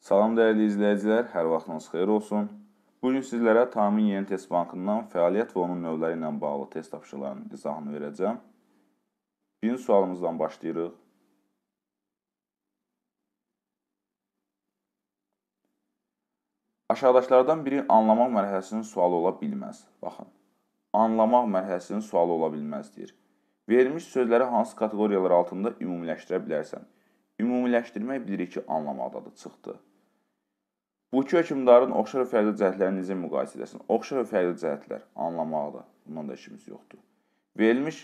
Salam dəyərli izləyicilər, hər vaxtınız xeyir olsun. Bu gün sizlərə Tamin Yeni Test Bankından fəaliyyət və onun növləri ilə bağlı test tapşırıqlarının izahını verəcəm. Birinci sualımızdan başlayırıq. Aşağıdakılardan biri anlamaq mərhələsinin sualı ola bilməz. Baxın. Anlamaq mərhələsinin sualı ola bilməz deyir. Verilmiş sözləri hansı kateqoriyalar altında ümumiləşdirə bilərsən? Ümumiləşdirmək bilirik ki, anlamaqdadır, çıxdı. Bu iki hökmdarın oxşar və fərqli cəhətlərini necə müqayisə edəsən? Oxşar və fərqli cəhətlər anlamaqdır. Bundan da işimiz yoxdur. Verilmiş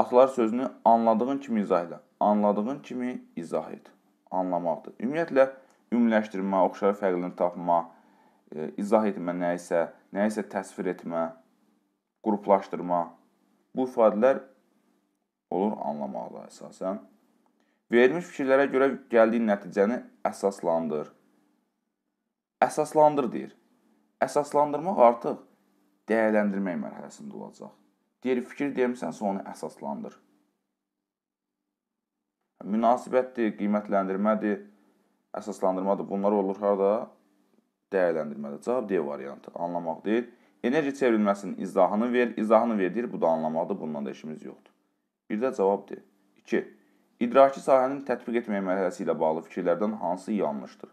atalar sözünü anladığın kimi izah elə. Anladığın kimi izah et. Anlamaqdır. Ümumiyyətlə ümumiləşdirmə, oxşar fərqlini tapma, e, izah etmə nə isə, nə isə təsvir etmə, qruplaşdırma. Bu ifadələr olur anlamaqla əsasən. Verilmiş fikirlərə görə gəldiyin nəticəni əsaslandır əsaslandır deyir. Əsaslandırmaq artıq dəyərləndirmək mərhələsində olacaq. Deyir, fikir demisənsə onu əsaslandır. Münasibətdir, qiymətləndirmədir, əsaslandırmadır. Bunlar olur harda? Dəyərləndirmədə. Cavab D variantı. Anlamaq deyil. Enerji çevrilməsinin izahını ver, izahını ver deyir. Bu da anlamaqdır, bundan da işimiz yoxdur. Bir də cavab D. 2. İdraki sahənin tətbiq etmək mərhələsi ilə bağlı fikirlərdən hansı yanlışdır?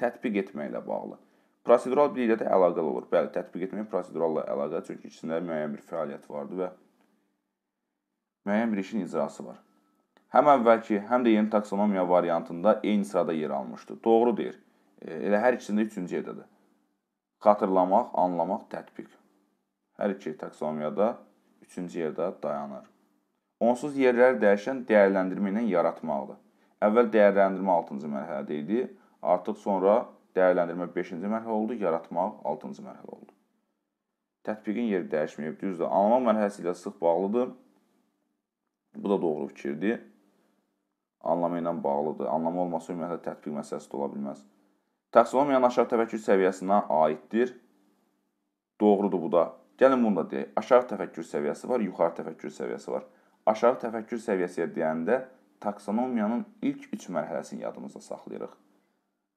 tətbiq etməklə bağlı. Prosedural bir ilə də əlaqəli olur. Bəli, tətbiq etmək proseduralla əlaqəli, çünki içində müəyyən bir fəaliyyət vardır və müəyyən bir işin icrası var. Həm əvvəlki, həm də yeni taksonomiya variantında eyni sırada yer almışdı. Doğru deyir. E, elə hər ikisində 3-cü yerdədir. Xatırlamaq, anlamaq, tətbiq. Hər iki taksonomiyada 3-cü yerdə dayanır. Onsuz yerləri dəyişən dəyərləndirmə ilə yaratmaqdır. Əvvəl dəyərləndirmə 6-cı mərhələdə idi. Artıq sonra dəyərləndirmə 5-ci mərhələ oldu, yaratmaq 6-cı mərhələ oldu. Tətbiqin yeri dəyişməyib, düzdür. Anlamaq mərhələsi ilə sıx bağlıdır. Bu da doğru fikirdir. Anlama ilə bağlıdır. Anlama olmasa ümumiyyətlə tətbiq məsələsi də ola bilməz. Təhsil olmayan aşağı təfəkkür səviyyəsinə aiddir. Doğrudur bu da. Gəlin bunu da deyək. Aşağı təfəkkür səviyyəsi var, yuxarı təfəkkür səviyyəsi var. Aşağı təfəkkür səviyyəsinə deyəndə taksonomiyanın ilk 3 mərhələsini yadımızda saxlayırıq.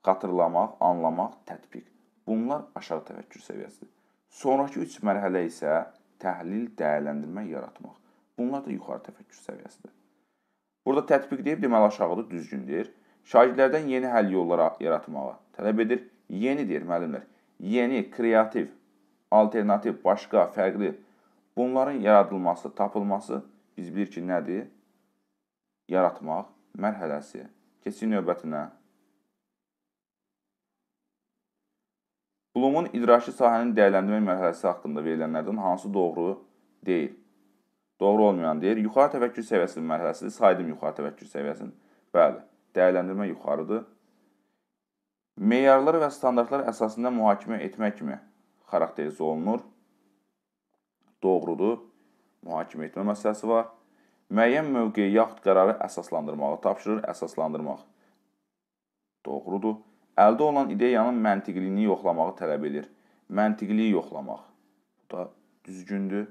Xatırlamaq, anlamaq, tətbiq. Bunlar aşağı təfəkkür səviyyəsidir. Sonrakı 3 mərhələ isə təhlil, dəyərləndirmə, yaratmaq. Bunlar da yuxarı təfəkkür səviyyəsidir. Burada tətbiq deyib deməli aşağıda düzgündür. Şagirdlərdən yeni həll yolları yaratmağa tələb edir. Yenidir müəllimlər. Yeni, kreativ, alternativ, başqa, fərqli bunların yaradılması, tapılması biz bilir ki, nədir? Yaratmaq mərhələsi. Keçin növbətinə. Blumun idraki sahənin dəyərləndirmə mərhələsi haqqında verilənlərdən hansı doğru deyil? Doğru olmayan deyir. Yuxarı təfəkkür səviyyəsinin mərhələsidir. Saydım yuxarı təfəkkür səviyyəsini. Bəli, dəyərləndirmə yuxarıdır. Meyarlar və standartlar əsasında mühakimə etmək kimi xarakterizə olunur. Doğrudur. Mühakimə etmə məsələsi var. Müəyyən mövqeyi yaxud qərarı əsaslandırmağı tapşırır. Əsaslandırmaq. Doğrudur. Əldə olan ideyanın məntiqliyini yoxlamağı tələb edir. Məntiqliyi yoxlamaq. Bu da düzgündür.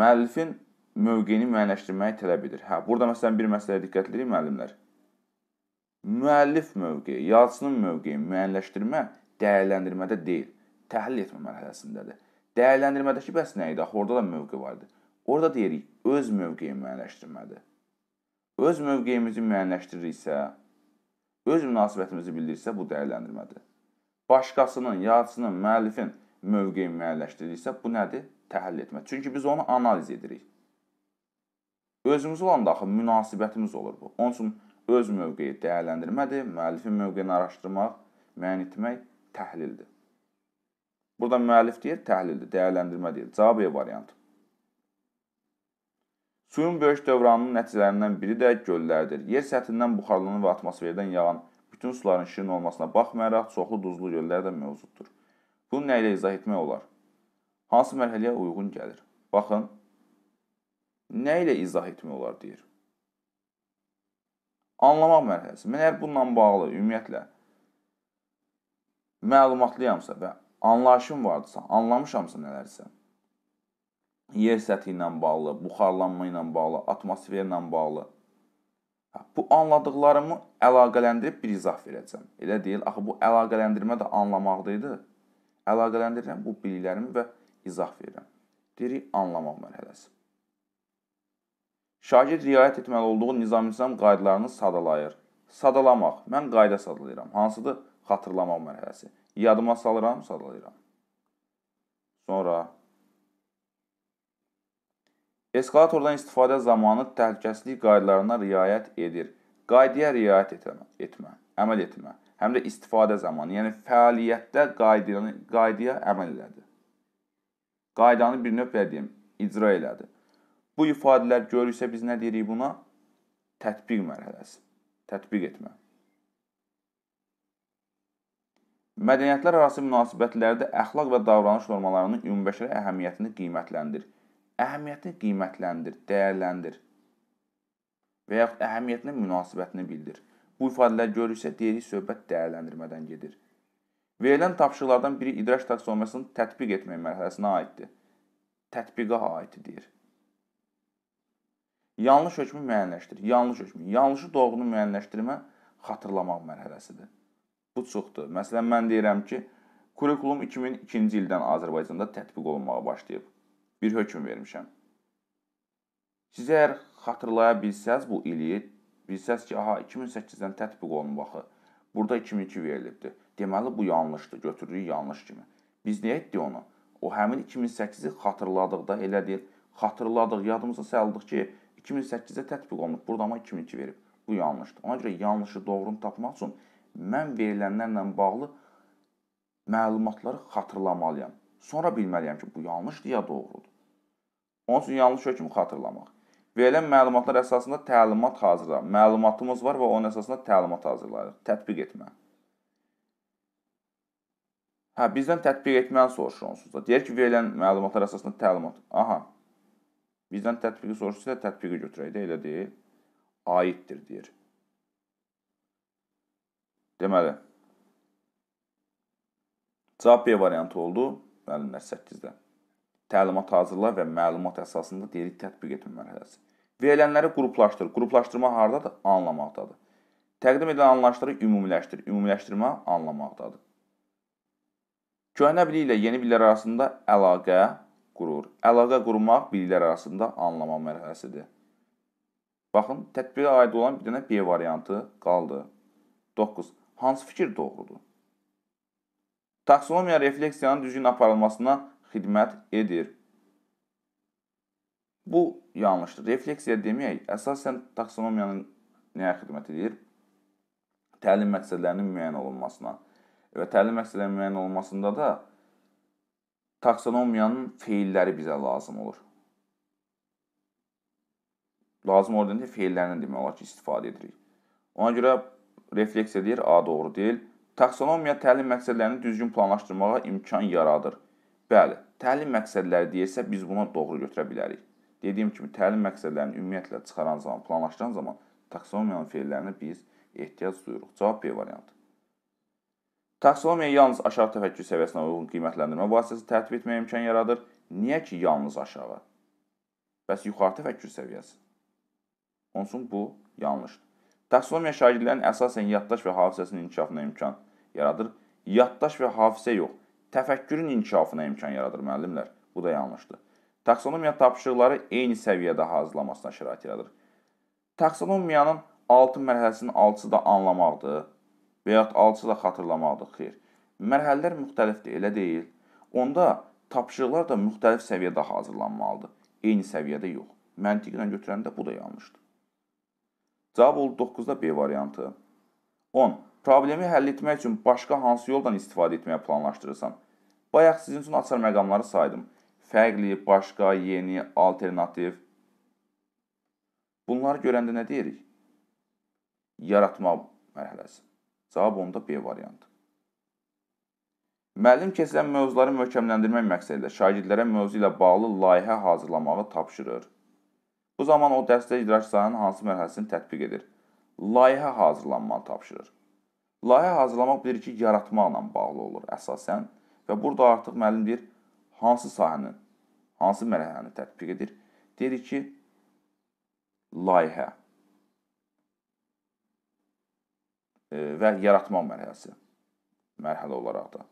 Müəllifin mövqeyini müəyyənləşdirməyi tələb edir. Hə, burada məsələn bir məsələyə diqqətlidir müəllimlər. Müəllif mövqeyi, yazıçının mövqeyi müəyyənləşdirmə dəyərləndirmədə deyil, təhlil etmə mərhələsindədir. Dəyərləndirmədəki bəs nə idi? Axı orada da mövqe var idi. Orada deyirik öz mövqeyini müəyyənləşdirmədir. Öz mövqeyimizi müəyyənləşdiririksə, öz münasibətimizi bildirsə, bu dəyərləndirmədir. Başqasının, yaradıcının, müəllifin mövqeyini müəyyənləşdirirsə, bu nədir? Təhlil etmə. Çünki biz onu analiz edirik. Özümüz olan da axı münasibətimiz olur bu. Onun üçün öz mövqeyi dəyərləndirmədir, müəllifin mövqeyini araşdırmaq, müəyyən etmək təhlildir. Burada müəllif deyir, təhlildir, dəyərləndirmə deyir. Cavab E variantı. Suyun böyük dövranının nəticələrindən biri də göllərdir. Yer səthindən buxarlanan və atmosferdən yağan bütün suların şirin olmasına baxmayaraq çoxlu duzlu göllər də mövcuddur. Bunu nə ilə izah etmək olar? Hansı mərhələyə uyğun gəlir? Baxın, nə ilə izah etmək olar deyir. Anlamaq mərhələsi. Mən hər bununla bağlı ümumiyyətlə məlumatlıyamsa və anlayışım vardısa, anlamışamsa nələrsə, yer səthi ilə bağlı, buxarlanma ilə bağlı, atmosferlə bağlı. Bu anladıqlarımı əlaqələndirib bir izah verəcəm. Elə deyil, axı bu əlaqələndirmə də anlamaqda idi. Əlaqələndirirəm bu biliklərimi və izah verirəm. Deyirik anlamaq mərhələsi. Şagird riayət etməli olduğu nizam-nizam qaydalarını sadalayır. Sadalamaq, mən qayda sadalayıram. Hansıdır? Xatırlamaq mərhələsi. Yadıma salıram, sadalayıram. Sonra Eskalatordan istifadə zamanı təhlükəsizlik qaydalarına riayət edir. Qaydaya riayət etmə, əməl etmə, həm də istifadə zamanı, yəni fəaliyyətdə qaydanı, qaydaya əməl elədi. Qaydanı bir növ belə deyim, icra elədi. Bu ifadələr görürsə biz nə deyirik buna? Tətbiq mərhələsi. Tətbiq etmə. Mədəniyyətlər arası münasibətlərdə əxlaq və davranış normalarının ümumbəşərə əhəmiyyətini qiymətləndir. Əhəmiyyətini qiymətləndir, dəyərləndir və yaxud əhəmiyyətinə münasibətini bildir. Bu ifadələr görürsə, deyirik söhbət dəyərləndirmədən gedir. Verilən tapşırıqlardan biri idraç taksonomiyasını tətbiq etmək mərhələsinə aiddir. Tətbiqə aiddir. Yanlış hökmü müəyyənləşdir. Yanlış hökmü, yanlışı doğrunu müəyyənləşdirmə xatırlamaq mərhələsidir. Bu çoxdur. Məsələn mən deyirəm ki, kurikulum 2002-ci ildən Azərbaycanda tətbiq olunmağa başlayıb bir hökm vermişəm. Siz əgər xatırlaya bilsəz bu ili, bilsəz ki, aha 2008-dən tətbiq olunub axı. Burada 2002 verilibdi. Deməli bu yanlışdır, götürürük yanlış kimi. Biz niyə etdik onu? O həmin 2008-i xatırladıq da elə deyil. Xatırladıq, yadımıza saldıq ki, 2008-də tətbiq olunub, burada amma 2002 verib. Bu yanlışdır. Ona görə yanlışı doğrunu tapmaq üçün mən verilənlərlə bağlı məlumatları xatırlamalıyam. Sonra bilməliyəm ki, bu yanlışdır ya doğrudur. Onun üçün yanlış hökm xatırlamaq. Verilən məlumatlar əsasında təlimat hazırla. Məlumatımız var və onun əsasında təlimat hazırlayırıq. Tətbiq etmə. Hə, bizdən tətbiq etməni soruşur onsuz da. Deyir ki, verilən məlumatlar əsasında təlimat. Aha. Bizdən tətbiqi soruşursa, tətbiqi götürək də elə deyil. Aiddir deyir. Deməli, cavab B variantı oldu müəllimlər 8-də təlimat hazırla və məlumat əsasında deri tətbiq etmə mərhələsi. Verilənləri qruplaşdır. Qruplaşdırma hardadır? Anlamaqdadır. Təqdim edilən anlayışları ümumiləşdir. Ümumiləşdirmə anlamaqdadır. Köhnə bilik ilə yeni biliklər arasında əlaqə qurur. Əlaqə qurmaq biliklər arasında anlama mərhələsidir. Baxın, tətbiqə aid olan bir dənə B variantı qaldı. 9. Hansı fikir doğrudur? Taksonomiya refleksiyanın düzgün aparılmasına xidmət edir. Bu yanlışdır. Refleksiya deməyək, əsasən taksonomiyanın nəyə xidmət edir? Təlim məqsədlərinin müəyyən olunmasına. Və təlim məqsədlərinin müəyyən olunmasında da taksonomiyanın feilləri bizə lazım olur. Lazım olduğunda feillərindən demək olar ki, istifadə edirik. Ona görə refleks edir, A doğru deyil. Taksonomiya təlim məqsədlərini düzgün planlaşdırmağa imkan yaradır. Bəli, təlim məqsədləri deyirsə, biz buna doğru götürə bilərik. Dediyim kimi, təlim məqsədlərini ümumiyyətlə çıxaran zaman, planlaşdıran zaman taksonomiyanın fellərinə biz ehtiyac duyuruq. Cavab B variantı. Taksonomiya yalnız aşağı təfəkkür səviyyəsinə uyğun qiymətləndirmə vasitəsi tərtib etməyə imkan yaradır. Niyə ki, yalnız aşağı? Bəs yuxarı təfəkkür səviyyəsi? Onsun bu yanlışdır. Taksonomiya şagirdlərin əsasən yaddaş və hafizəsinin inkişafına imkan yaradır. Yaddaş və hafizə yox, təfəkkürün inkişafına imkan yaradır müəllimlər. Bu da yanlışdır. Taksonomiya tapşırıqları eyni səviyyədə hazırlamasına şərait yaradır. Taksonomiyanın 6 mərhələsinin 6-sı da anlamaqdır və ya 6-sı da xatırlamaqdır. Xeyr. Mərhələlər müxtəlifdir, elə deyil. Onda tapşırıqlar da müxtəlif səviyyədə hazırlanmalıdır. Eyni səviyyədə yox. Məntiqlə götürəndə bu da yanlışdır. Cavab oldu 9-da B variantı. 10. Problemi həll etmək üçün başqa hansı yoldan istifadə etməyə planlaşdırırsan? Bayaq sizin üçün açar məqamları saydım. Fərqli, başqa, yeni, alternativ. Bunları görəndə nə deyirik? Yaratma mərhələsi. Cavab onda B variantı. Müəllim keçilən mövzuları möhkəmləndirmək məqsədilə şagirdlərə mövzu ilə bağlı layihə hazırlamağı tapşırır. Bu zaman o dərsdə idrakçıların hansı mərhələsini tətbiq edir? Layihə hazırlanmanı tapşırır. Layihə hazırlamaq bilir ki, yaratmaqla bağlı olur əsasən. Və burada artıq müəllim deyir, hansı sahənin, hansı mərhələni tətbiq edir? Deyirik ki, layihə e, və yaratma mərhələsi mərhələ olaraq da.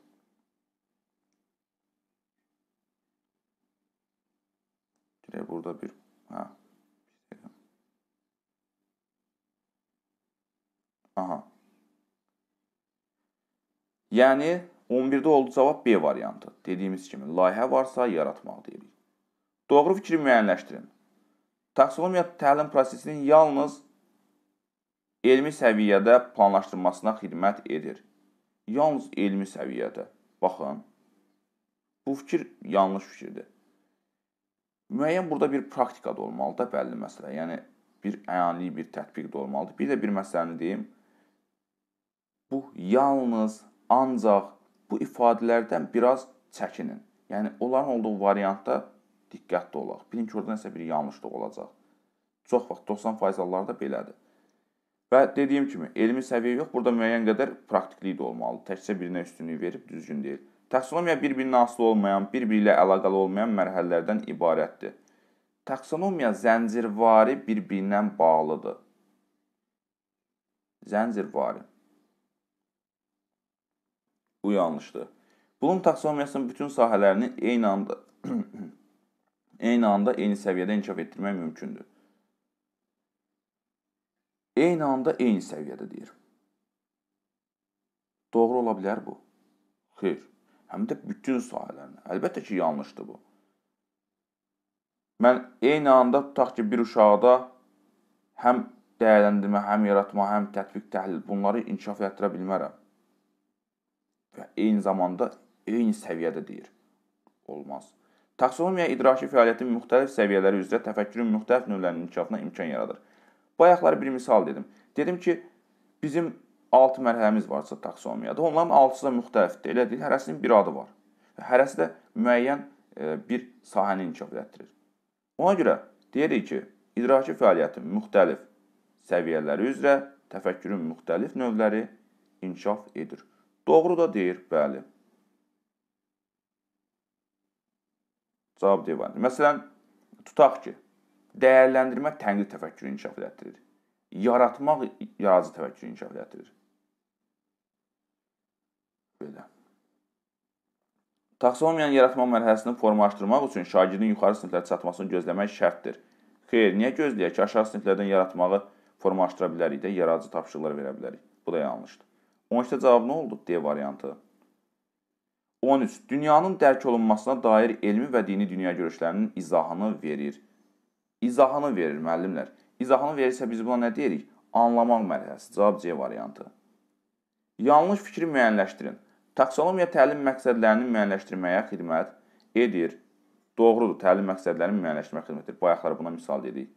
Deyir, burada bir, hə, Aha. Yəni 11-də oldu cavab B variantı. Dediyimiz kimi, layihə varsa yaratmaq deyirik. Doğru fikri müəyyənləşdirin. Taksonomiya təlim prosesinin yalnız elmi səviyyədə planlaşdırmasına xidmət edir. Yalnız elmi səviyyədə. Baxın, bu fikir yanlış fikirdir. Müəyyən burada bir praktika da olmalıdır, bəlli məsələ. Yəni, bir əyani bir tətbiq də olmalıdır. Bir də bir məsələni deyim. Bu yalnız, ancaq bu ifadələrdən biraz çəkinin. Yəni, onların olduğu variantda diqqətli olaq. Bilin ki, orada nəsə bir yanlışlıq olacaq. Çox vaxt 90% hallarda belədir. Və dediyim kimi, elmi səviyyə yox, burada müəyyən qədər praktiklik də olmalıdır. Təkcə birinə üstünlük verib düzgün deyil. Taksonomiya bir-birinə asılı olmayan, bir-biri ilə əlaqəli olmayan mərhələlərdən ibarətdir. Taksonomiya zəncirvari bir-birindən bağlıdır. Zəncirvari. Bu yanlışdır. Blum taksonomiyasının bütün sahələrini eyni anda eyni anda eyni səviyyədə inkişaf etdirmək mümkündür. Eyni anda eyni səviyyədə deyir. Doğru ola bilər bu. Xeyr. Həm də bütün sahələrini. Əlbəttə ki, yanlışdır bu. Mən eyni anda tutaq ki, bir uşaqda həm dəyərləndirmə, həm yaratma, həm tətbiq, təhlil bunları inkişaf etdirə bilmərəm və eyni zamanda eyni səviyyədə deyir. Olmaz. Taksonomiya idraki fəaliyyətin müxtəlif səviyyələri üzrə təfəkkürün müxtəlif növlərinin inkişafına imkan yaradır. Bayaqlar bir misal dedim. Dedim ki, bizim 6 mərhələmiz varsa taksonomiyada, onların 6-sı da müxtəlifdir. Elə deyil, hərəsinin bir adı var. Hərəsi də müəyyən e, bir sahəni inkişaf etdirir. Ona görə deyirik ki, idraki fəaliyyətin müxtəlif səviyyələri üzrə təfəkkürün müxtəlif növləri inkişaf edir. Doğru da deyir, bəli. Cavab divanı. Məsələn, tutaq ki, dəyərləndirmə tənqid təfəkkürü inkişaf elətdirir. Yaratmaq yaradıcı təfəkkürü inkişaf elətdirir. Belə. Taksonomiyanın yaratma mərhələsini formalaşdırmaq üçün şagirdin yuxarı siniflərə çatmasını gözləmək şərtdir. Xeyr, niyə gözləyək ki, aşağı siniflərdən yaratmağı formalaşdıra bilərik də, yaradıcı tapşırıqlar verə bilərik. Bu da yanlışdır. 13-də cavab nə oldu? D variantı. 13. Dünyanın dərk olunmasına dair elmi və dini dünya görüşlərinin izahını verir. İzahını verir müəllimlər. İzahını verirsə biz buna nə deyirik? Anlamaq mərhələsi. Cavab C variantı. Yanlış fikri müəyyənləşdirin. Taksonomiya təlim məqsədlərini müəyyənləşdirməyə xidmət edir. Doğrudur, təlim məqsədlərini müəyyənləşdirmək xidmətidir. Bayaqlar buna misal dedik.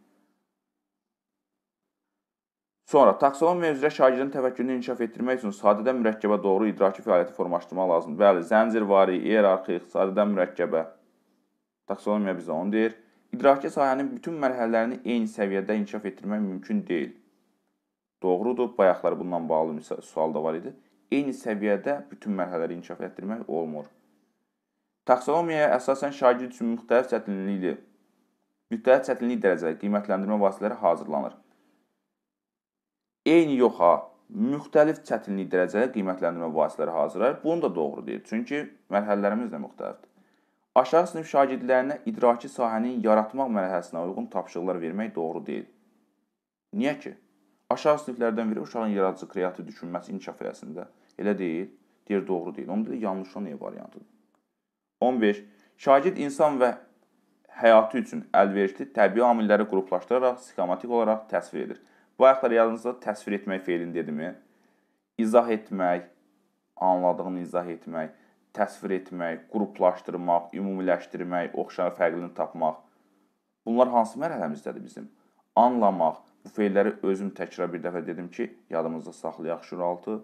Sonra taksonomiya üzrə şagirdin təfəkkürünü inkişaf etdirmək üçün sadədən mürəkkəbə doğru idraki fəaliyyəti formalaşdırmaq lazımdır. Bəli, zəncirvari, ierarxi, sadədən mürəkkəbə. Taksonomiya bizə onu deyir. İdraki sahənin bütün mərhələlərini eyni səviyyədə inkişaf etdirmək mümkün deyil. Doğrudur, bayaqlar bundan bağlı sual da var idi. Eyni səviyyədə bütün mərhələləri inkişaf etdirmək olmur. Taksonomiyaya əsasən şagird üçün müxtəlif çətinlikli, müxtəlif çətinlik dərəcəli qiymətləndirmə vasitələri hazırlanır eyni yoxa müxtəlif çətinlik dərəcəli qiymətləndirmə vasitələri hazırlayır. Bunu da doğru deyir. Çünki mərhələlərimiz də müxtəlifdir. Aşağı sinif şagirdlərinə idraki sahənin yaratmaq mərhələsinə uyğun tapşırıqlar vermək doğru deyil. Niyə ki? Aşağı siniflərdən biri uşağın yaradıcı kreativ düşünməsi inkişaf eləsin Elə deyil. Deyir doğru deyil. Onda da yanlış olan variantıdır. 15. Şagird insan və həyatı üçün əlverişli təbii amilləri qruplaşdıraraq sxematik olaraq təsvir edir. Bayaqlar yadınızda təsvir etmək feilini dedimi? İzah etmək, anladığını izah etmək, təsvir etmək, qruplaşdırmaq, ümumiləşdirmək, oxşar fərqini tapmaq. Bunlar hansı mərhələmizdədir bizim? Anlamaq. Bu feilləri özüm təkrar bir dəfə dedim ki, yadımızda saxlayaq şuraltı.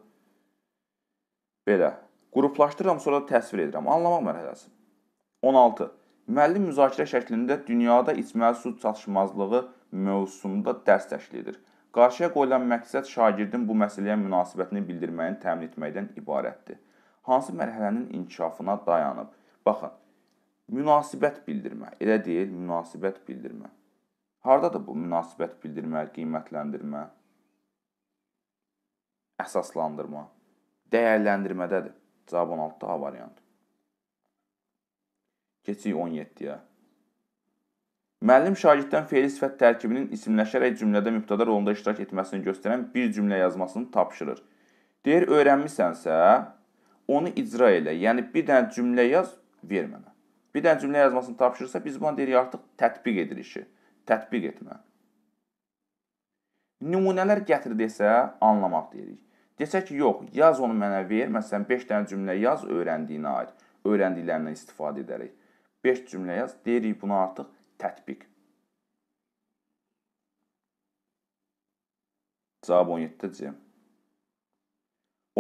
Belə. Qruplaşdırıram, sonra təsvir edirəm. Anlamaq mərhələsi. 16. Müəllim müzakirə şəklində dünyada içməli su çatışmazlığı mövzusunda dərs təşkil edir. Qarşıya qoyulan məqsəd şagirdin bu məsələyə münasibətini bildirməyini təmin etməkdən ibarətdir. Hansı mərhələnin inkişafına dayanıb? Baxın, münasibət bildirmə, elə deyil, münasibət bildirmə. Hardadır bu münasibət bildirmə, qiymətləndirmə, əsaslandırma, dəyərləndirmədədir. Cavab 16-da variant. Keçik 17-yə. Müəllim şagirddən feil sifət tərkibinin isimləşərək cümlədə mübtəda rolunda iştirak etməsini göstərən bir cümlə yazmasını tapşırır. Deyir, öyrənmisənsə, onu icra elə. Yəni bir dənə cümlə yaz, ver mənə. Bir dənə cümlə yazmasını tapşırırsa, biz buna deyirik artıq tətbiq edir işi. Tətbiq etmə. Nümunələr gətir desə, anlamaq deyirik. Desə ki, yox, yaz onu mənə ver. Məsələn, 5 dənə cümlə yaz öyrəndiyinə aid. Öyrəndiklərindən istifadə edərək 5 cümlə yaz. Deyirik buna artıq Tətbiq. Cavab 17-də C.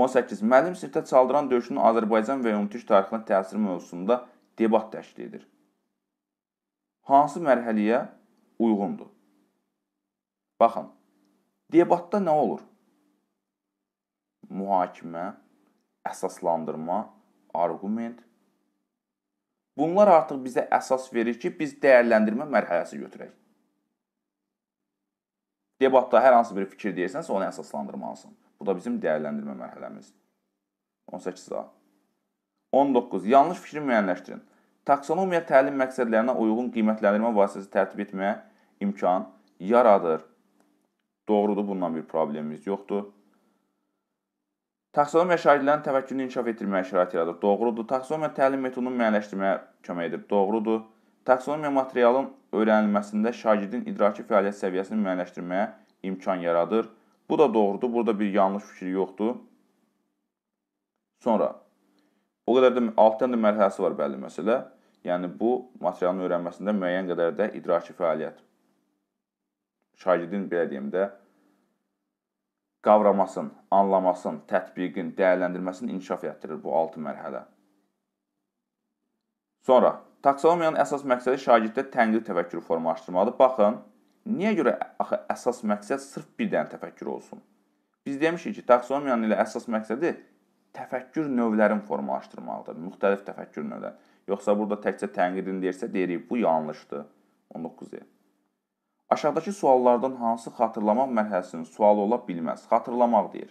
18. Müəllim sinifdə çaldıran döyüşünün Azərbaycan və ümumtürk tarixindən təsir mövzusunda debat təşkil edir. Hansı mərhələyə uyğundur? Baxın, debatda nə olur? Mühakimə, əsaslandırma, argument, Bunlar artıq bizə əsas verir ki, biz dəyərləndirmə mərhələsi götürək. Debatda hər hansı bir fikir deyirsənsə, onu əsaslandırmalısan. Bu da bizim dəyərləndirmə mərhələmiz. 18A. 19. Yanlış fikri müəyyənləşdirin. Taksonomiya təlim məqsədlərinə uyğun qiymətləndirmə vasitəsi tərtib etməyə imkan yaradır. Doğrudur, bundan bir problemimiz yoxdur. Taksonomiya şagirdlərinin təfəkkürünü inkişaf etdirməyə şərait yaradır. Doğrudur. Taksonomiya təlim metodunu müəyyənləşdirməyə kömək edir. Doğrudur. Taksonomiya materialın öyrənilməsində şagirdin idraki fəaliyyət səviyyəsini müəyyənləşdirməyə imkan yaradır. Bu da doğrudur. Burada bir yanlış fikir yoxdur. Sonra o qədər də 6 dənə mərhələsi var bəlli məsələ. Yəni bu materialın öyrənməsində müəyyən qədər də idraki fəaliyyət şagirdin belə deyim də qavramasın, anlamasın, tətbiqin, dəyərləndirməsini inkişaf etdirir bu 6 mərhələ. Sonra taksonomiyanın əsas məqsədi şagirddə tənqid təfəkkürü formalaşdırmalıdır. Baxın, niyə görə axı əsas məqsəd sırf bir dənə təfəkkür olsun? Biz demişik ki, taksonomiyanın ilə əsas məqsədi təfəkkür növlərini formalaşdırmalıdır. Müxtəlif təfəkkür növləri. Yoxsa burada təkcə tənqidin deyirsə, deyirik bu yanlışdır. 19-ya. Aşağıdakı suallardan hansı xatırlamaq mərhələsinin sualı ola bilməz? Xatırlamaq deyir.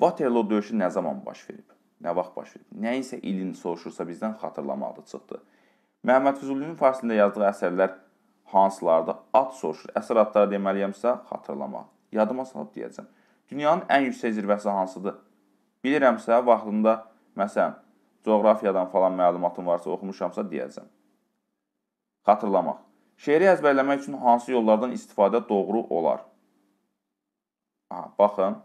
Waterloo döyüşü nə zaman baş verib? Nə vaxt baş verib? Nəyinsə ilin soruşursa bizdən xatırlamaqda çıxdı. Məhəmməd Füzulinin farsında yazdığı əsərlər hansılardır? Ad soruşur. Əsər adları deməliyəmsə xatırlamaq. Yadıma salıb deyəcəm. Dünyanın ən yüksək zirvəsi hansıdır? Bilirəmsə, vaxtında məsələn coğrafiyadan falan məlumatım varsa, oxumuşamsa deyəcəm. Xatırlamaq. Şeiri əzbərləmək üçün hansı yollardan istifadə doğru olar? Aha, baxın.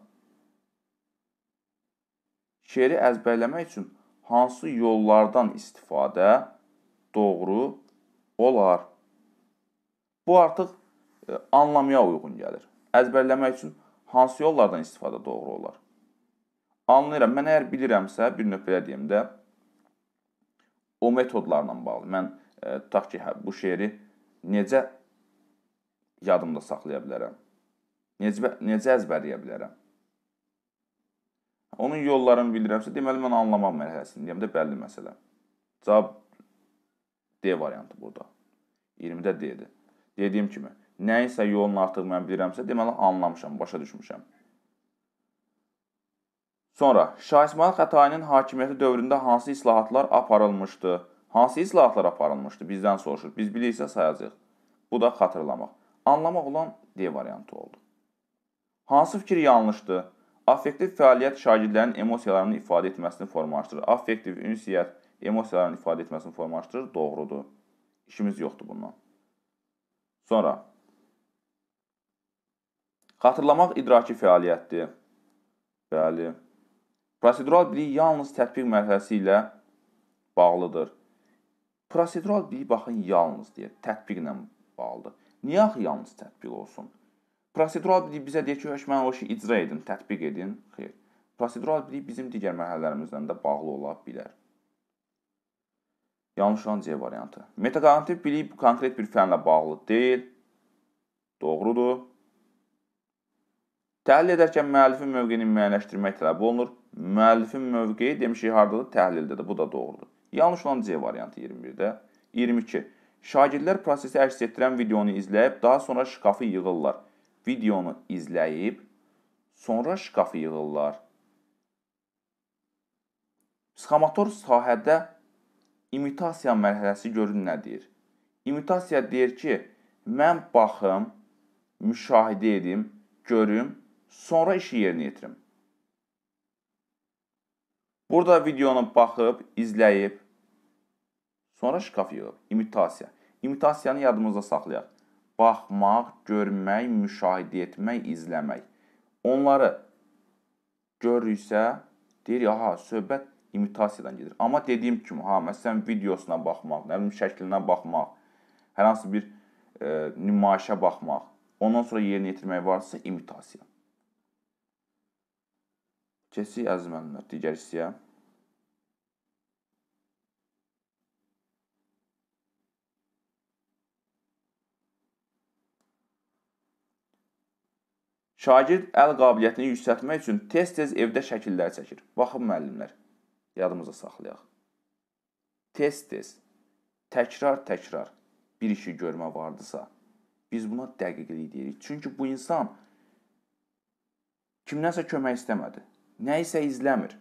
Şeiri əzbərləmək üçün hansı yollardan istifadə doğru olar? Bu artıq e, anlamaya uyğun gəlir. Əzbərləmək üçün hansı yollardan istifadə doğru olar? Anlayıram. Mən əgər bilirəmsə, bir növ belə deyim də, o metodlarla bağlı. Mən e, tutaq ki, hə, bu şeiri necə yadımda saxlaya bilərəm? Necə, necə əzbərləyə bilərəm? Onun yollarını bilirəmsə, deməli mən anlamam mərhələsindəyəm də bəlli məsələ. Cavab D variantı burada. 20-də D-dir. Dediyim kimi, nəyisə yolunu artıq mən bilirəmsə, deməli anlamışam, başa düşmüşəm. Sonra, Şah İsmail Xətainin hakimiyyəti dövründə hansı islahatlar aparılmışdı? Hansı islahatlar aparılmışdı? Bizdən soruşur. Biz bilirsə sayacaq. Bu da xatırlamaq. Anlamaq olan D variantı oldu. Hansı fikir yanlışdır? Affektiv fəaliyyət şagirdlərin emosiyalarını ifadə etməsini formalaşdırır. Affektiv ünsiyyət emosiyalarını ifadə etməsini formalaşdırır. Doğrudur. İşimiz yoxdur bundan. Sonra Xatırlamaq idraki fəaliyyətdir. Bəli. Prosedural bilik yalnız tətbiq mərhələsi ilə bağlıdır. Prosedural bir baxın yalnız deyir, tətbiqlə bağlıdır. Niyə axı yalnız tətbiq olsun? Prosedural bilik bizə deyir ki, mən o işi icra edim, tətbiq edim. Xeyr. Prosedural bilik bizim digər mərhələlərimizlə də bağlı ola bilər. Yanlış olan C variantı. Metaqognitiv bilik konkret bir fənlə bağlı deyil. Doğrudur. Təhlil edərkən müəllifin mövqeyini müəyyənləşdirmək tələb olunur. Müəllifin mövqeyi demişik hardadır? Təhlildədir. Bu da doğrudur. Yanlış olan C variantı 21-də. 22. Şagirdlər prosesi əks etdirən videonu izləyib, daha sonra şkafı yığırlar. Videonu izləyib, sonra şkafı yığırlar. Psixomotor sahədə imitasiya mərhələsi görün nə deyir? İmitasiya deyir ki, mən baxım, müşahidə edim, görüm, sonra işi yerinə yetirim. Burada videonu baxıb, izləyib, sonra şkaf yığıb. İmitasiya. İmitasiyanı yadımızda saxlayaq. Baxmaq, görmək, müşahidə etmək, izləmək. Onları görürsə, deyir, aha, söhbət imitasiyadan gedir. Amma dediyim kimi, ha, məsələn, videosuna baxmaq, nə bilim, şəklinə baxmaq, hər hansı bir e, nümayişə baxmaq, ondan sonra yerinə yetirmək varsa imitasiya. کسی از من و دیگر سیاه Şagird əl qabiliyyətini yüksəltmək üçün tez-tez evdə şəkillər çəkir. Baxın müəllimlər, yadımıza saxlayaq. Tez-tez, təkrar-təkrar bir işi görmə vardısa, biz buna dəqiqlik deyirik. Çünki bu insan kimdənsə kömək istəmədi nə isə izləmir.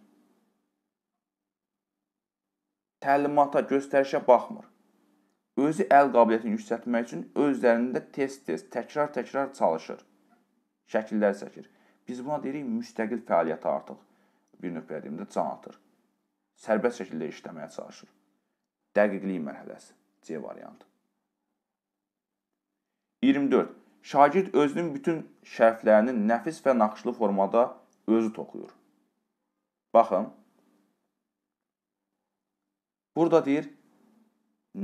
Təlimata, göstərişə baxmır. Özü əl qabiliyyətini yüksəltmək üçün öz üzərində tez-tez, təkrar-təkrar çalışır. Şəkillər çəkir. Biz buna deyirik müstəqil fəaliyyət artıq bir nöqtəyə deyim də can atır. Sərbəst şəkildə işləməyə çalışır. Dəqiqlik mərhələsi C variantı. 24. Şagird özünün bütün şərflərini nəfis və naxışlı formada özü toxuyur. Baxın. Burada deyir,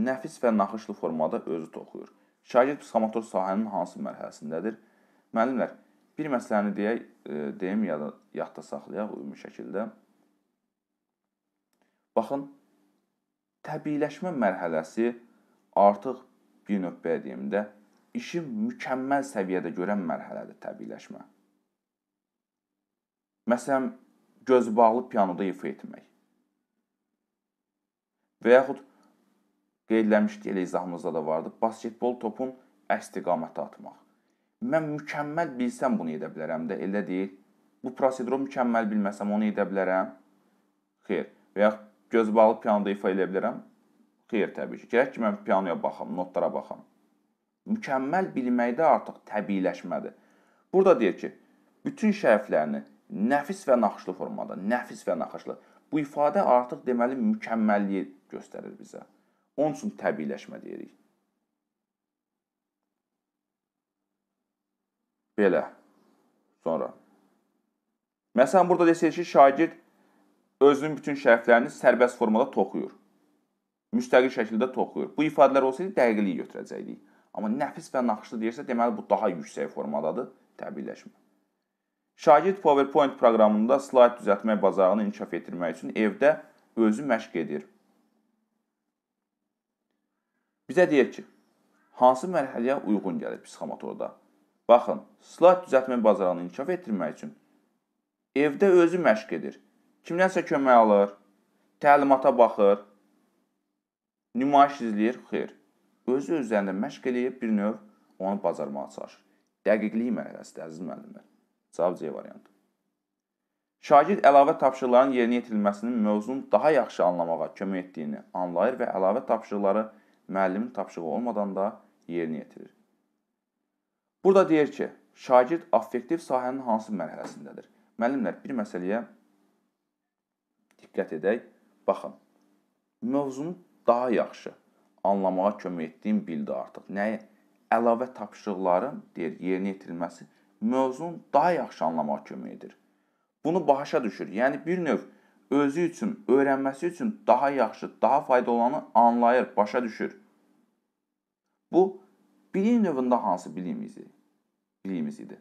nəfis və naxışlı formada özü toxuyur. Şagird psixomotor sahənin hansı mərhələsindədir? Müəllimlər, bir məsələni deyək, e, deyim ya da yadda saxlayaq ümumi şəkildə. Baxın, təbiiləşmə mərhələsi artıq bir növ belə deyim də, işi mükəmməl səviyyədə görən mərhələdir təbiiləşmə. Məsələn, göz bağlı pianoda ifa etmək. Və yaxud qeydləmişdik, elə izahımızda da vardı, basketbol topun əks istiqamətə atmaq. Mən mükəmməl bilsəm bunu edə bilərəm də, elə deyil. Bu proseduru mükəmməl bilməsəm onu edə bilərəm? Xeyr. Və yaxud göz bağlı pianoda ifa edə bilərəm? Xeyr, təbii ki. Gərək ki mən pianoya baxım, notlara baxım. Mükəmməl bilməkdə artıq təbiiləşmədir. Burada deyir ki, bütün şərflərini Nəfis və naxışlı formada, nəfis və naxışlı. Bu ifadə artıq deməli mükəmməlliyi göstərir bizə. Onun üçün təbiiləşmə deyirik. Belə. Sonra. Məsələn, burada desək ki, şagird özünün bütün şərflərini sərbəst formada toxuyur. Müstəqil şəkildə toxuyur. Bu ifadələr olsaydı dəqiqliyi götürəcəkdik. Amma nəfis və naxışlı deyirsə, deməli bu daha yüksək formadadır təbiiləşmə. Şagird PowerPoint proqramında slayd düzəltmə bacarığını inkişaf etdirmək üçün evdə özü məşq edir. Bizə deyək ki, hansı mərhələyə uyğun gəlir psixomotorda? Baxın, slayd düzəltmə bacarığını inkişaf etdirmək üçün evdə özü məşq edir. Kimdənsə kömək alır, təlimata baxır, nümayiş izləyir, xeyr. Özü üzərində məşq eləyib bir növ onu bacarmağa çalışır. Dəqiqlik mərhələsidir, əziz müəllimlər. Cavab C variantı. Şagird əlavə tapşırıqların yerinə yetirilməsinin mövzunu daha yaxşı anlamağa kömək etdiyini anlayır və əlavə tapşırıqları müəllimin tapşırığı olmadan da yerinə yetirir. Burada deyir ki, şagird affektiv sahənin hansı mərhələsindədir? Müəllimlər, bir məsələyə diqqət edək. Baxın, mövzunu daha yaxşı anlamağa kömək etdiyim bildi artıq. Nəyi? Əlavə tapşırıqların deyir, yerinə yetirilməsi mövzunu daha yaxşı anlamaq kömək edir. Bunu başa düşür. Yəni bir növ özü üçün, öyrənməsi üçün daha yaxşı, daha faydalı olanı anlayır, başa düşür. Bu bilik növündə hansı biliyimiz idi? Biliyimiz idi.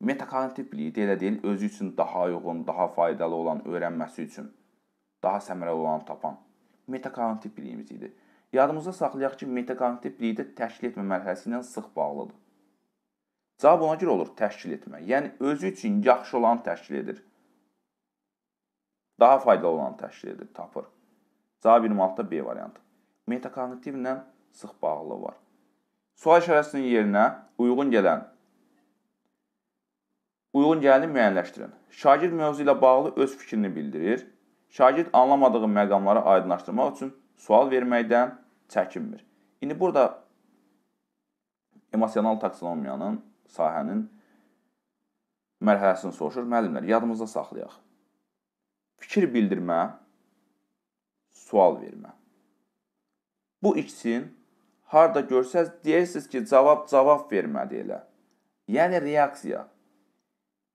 Metakognitiv bilik elə deyil, özü üçün daha uyğun, daha faydalı olan öyrənməsi üçün daha səmərəli olanı tapan metakognitiv biliyimiz idi. Yadımızda saxlayaq ki, metakognitiv bilikdə təşkil etmə mərhələsi ilə sıx bağlıdır. Cavab ona görə olur təşkil etmə. Yəni özü üçün yaxşı olanı təşkil edir. Daha faydalı olanı təşkil edir, tapır. Cavab 26-da B variantı. Metakognitivlə sıx bağlılığı var. Sual işarəsinin yerinə uyğun gələn uyğun gələni müəyyənləşdirin. Şagird mövzu ilə bağlı öz fikrini bildirir. Şagird anlamadığı məqamları aydınlaşdırmaq üçün sual verməkdən çəkinmir. İndi burada emosional taksonomiyanın sahənin mərhələsini soruşur. Müəllimlər, yadımızda saxlayaq. Fikir bildirmə, sual vermə. Bu ikisinin harda görsəz deyirsiniz ki, cavab cavab vermədi elə. Yəni reaksiya.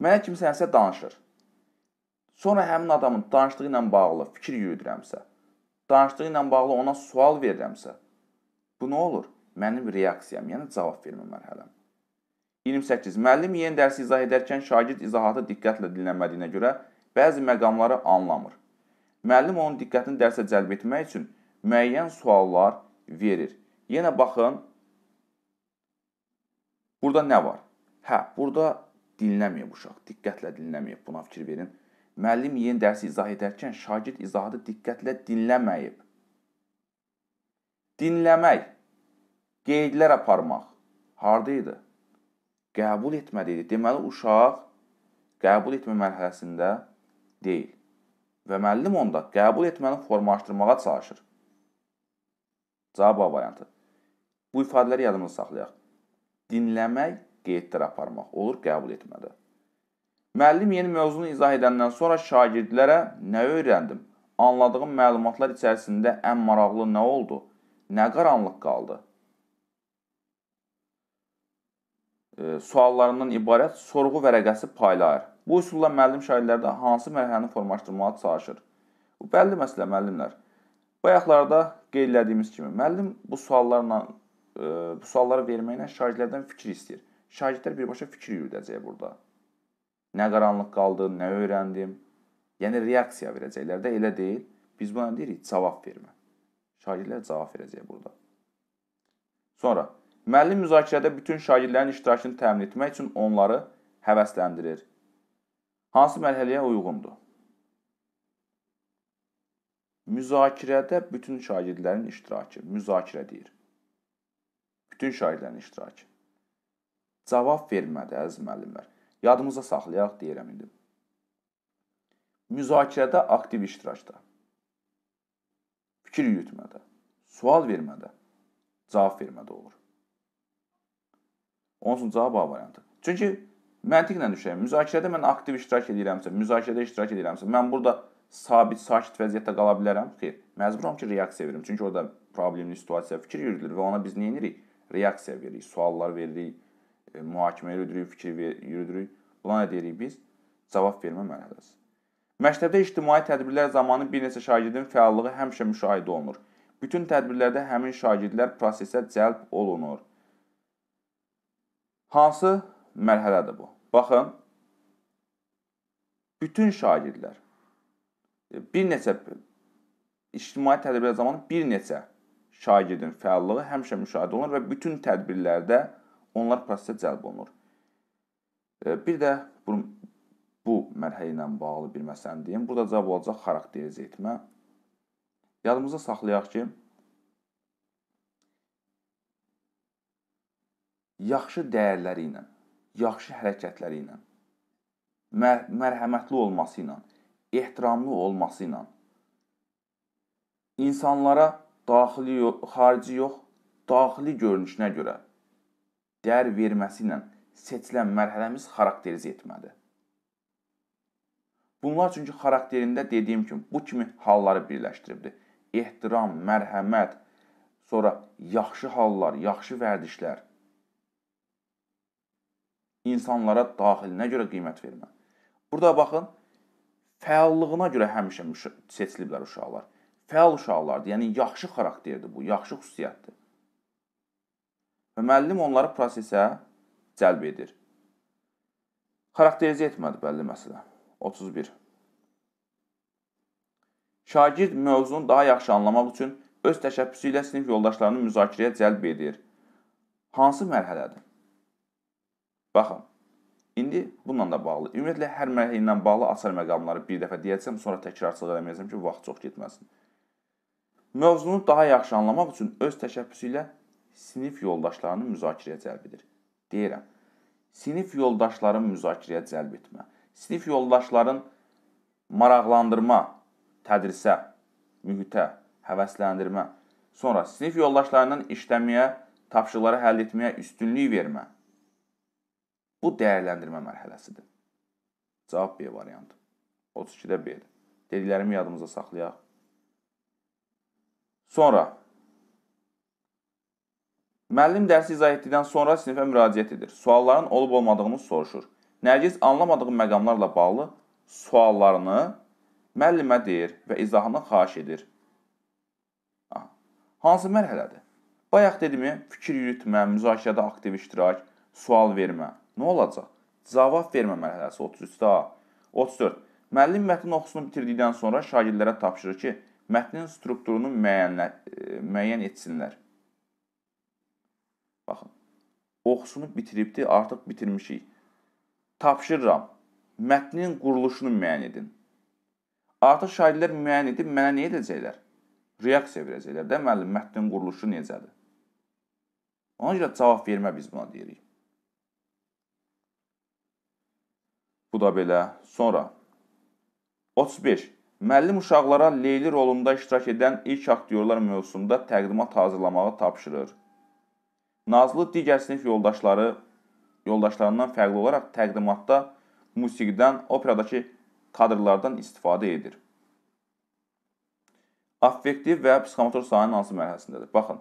Mənə kimsə nəsə danışır. Sonra həmin adamın danışdığı ilə bağlı fikir yürüdürəmsə, danışdığı ilə bağlı ona sual verirəmsə, bu nə olur? Mənim reaksiyam, yəni cavab vermə mərhələm. 28. Müəllim yeni dərsi izah edərkən şagird izahatı diqqətlə dinləmədiyinə görə bəzi məqamları anlamır. Müəllim onun diqqətini dərsə cəlb etmək üçün müəyyən suallar verir. Yenə baxın, burada nə var? Hə, burada dinləməyib uşaq, diqqətlə dinləməyib, buna fikir verin. Müəllim yeni dərsi izah edərkən şagird izahatı diqqətlə dinləməyib. Dinləmək, qeydlər aparmaq harda idi? qəbul etməlidir. Deməli, uşaq qəbul etmə mərhələsində deyil. Və müəllim onda qəbul etməni formalaşdırmağa çalışır. Cavab A variantı. Bu ifadələri yadımızda saxlayaq. Dinləmək, qeydlər aparmaq olur qəbul etmədə. Müəllim yeni mövzunu izah edəndən sonra şagirdlərə nə öyrəndim? Anladığım məlumatlar içərisində ən maraqlı nə oldu? Nə qaranlıq qaldı? E, suallarından ibarət sorğu vərəqəsi paylayır. Bu üsulla müəllim şagirdlərdə hansı mərhələni formalaşdırmağa çalışır? Bu bəlli məsələ müəllimlər. Bayaqlarda qeyd etdiyimiz kimi müəllim bu suallarla e, bu sualları verməklə şagirdlərdən fikir istəyir. Şagirdlər birbaşa fikir yürüdəcək burada. Nə qaranlıq qaldı, nə öyrəndim. Yəni reaksiya verəcəklər də elə deyil. Biz buna deyirik cavab vermə. Şagirdlər cavab verəcək burada. Sonra Müəllim müzakirədə bütün şagirdlərin iştirakını təmin etmək üçün onları həvəsləndirir. Hansı mərhələyə uyğundur? Müzakirədə bütün şagirdlərin iştirakı, müzakirə deyir. Bütün şagirdlərin iştirakı. Cavab vermədi əziz müəllimlər. Yadımıza saxlayaq deyirəm indi. Müzakirədə aktiv iştirakda. Fikir yürütmədə, sual vermədə, cavab vermədə olur. Onun üçün cavab A variantı. Çünki məntiqlə düşəyim. Müzakirədə mən aktiv iştirak edirəmsə, müzakirədə iştirak edirəmsə, mən burada sabit, sakit vəziyyətdə qala bilərəm? Xeyr. Məcburam ki, reaksiya verim. Çünki orada problemli situasiya fikir yürüdülür və ona biz nə edirik? Reaksiya veririk, suallar veririk, e, mühakimə yürüdürük, fikir yürüdürük. Buna nə deyirik biz? Cavab vermə mərhələsi. Məktəbdə ictimai tədbirlər zamanı bir neçə şagirdin fəallığı həmişə müşahidə olunur. Bütün tədbirlərdə həmin şagirdlər prosesə cəlb olunur. Hansı mərhələdir bu? Baxın, bütün şagirdlər e, bir neçə ictimai tədbirlər zamanı bir neçə şagirdin fəallığı həmişə müşahidə olunur və bütün tədbirlərdə onlar prosesə cəlb olunur. E, bir də bu, bu mərhələ ilə bağlı bir məsələni deyim. Burada cavab olacaq xarakterizə etmə. Yadımızda saxlayaq ki, yaxşı dəyərləri ilə, yaxşı hərəkətləri ilə, mər mərhəmətli olması ilə, ehtiramlı olması ilə insanlara daxili yox, xarici yox, daxili görünüşünə görə dəyər verməsi ilə seçilən mərhələmiz xarakterizə etməlidir. Bunlar çünki xarakterində dediyim kimi bu kimi halları birləşdiribdi. Ehtiram, mərhəmət, sonra yaxşı hallar, yaxşı vərdişlər, insanlara daxilinə görə qiymət vermə. Burada baxın, fəallığına görə həmişə seçiliblər uşaqlar. Fəal uşaqlardır, yəni yaxşı xarakterdir bu, yaxşı xüsusiyyətdir. Və müəllim onları prosesə cəlb edir. Xarakterizə etmədi bəlli məsələ. 31. Şagird mövzunu daha yaxşı anlamaq üçün öz təşəbbüsü ilə sinif yoldaşlarını müzakirəyə cəlb edir. Hansı mərhələdir? Baxın, indi bununla da bağlı. Ümumiyyətlə, hər mərhələ ilə bağlı açar məqamları bir dəfə deyəcəm, sonra təkrarçılıq eləməyəcəm ki, vaxt çox getməsin. Mövzunu daha yaxşı anlamaq üçün öz təşəbbüsü ilə sinif yoldaşlarını müzakirəyə cəlb edir. Deyirəm, sinif yoldaşların müzakirəyə cəlb etmə, sinif yoldaşların maraqlandırma, tədrisə, mühitə, həvəsləndirmə, sonra sinif yoldaşlarından işləməyə, tapşırıqları həll etməyə üstünlük vermə Bu dəyərləndirmə mərhələsidir. Cavab B variantı. 32-də B. Dediklərimi yadımıza saxlayaq. Sonra Müəllim dərsi izah etdikdən sonra sinifə müraciət edir. Sualların olub-olmadığını soruşur. Nərgiz anlamadığı məqamlarla bağlı suallarını müəllimə deyir və izahını xahiş edir. Aha. Hansı mərhələdir? Bayaq dedimi, fikir yürütmə, müzakirədə aktiv iştirak, sual vermə. Nə olacaq? Cavab vermə mərhələsi 33-də. 34. Müəllim mətnin oxusunu bitirdikdən sonra şagirdlərə tapşırır ki, mətnin strukturunu müəyyənlə, e, müəyyən etsinlər. Baxın. Oxusunu bitiribdi, artıq bitirmişik. Tapşırıram. Mətnin quruluşunu müəyyən edin. Artıq şairlər müəyyən edib mənə nə edəcəklər? Reaksiya verəcəklər də müəllim, mətnin quruluşu necədir? Ona görə cavab vermə biz buna deyirik. Bu da belə. Sonra 35. Müəllim uşaqlara Leyli rolunda iştirak edən ilk aktyorlar mövzusunda təqdimat hazırlamağı tapşırır. Nazlı digər sinif yoldaşları yoldaşlarından fərqli olaraq təqdimatda musiqidən, operadakı kadrlardan istifadə edir. Affektiv və psixomotor sahənin hansı mərhələsindədir? Baxın,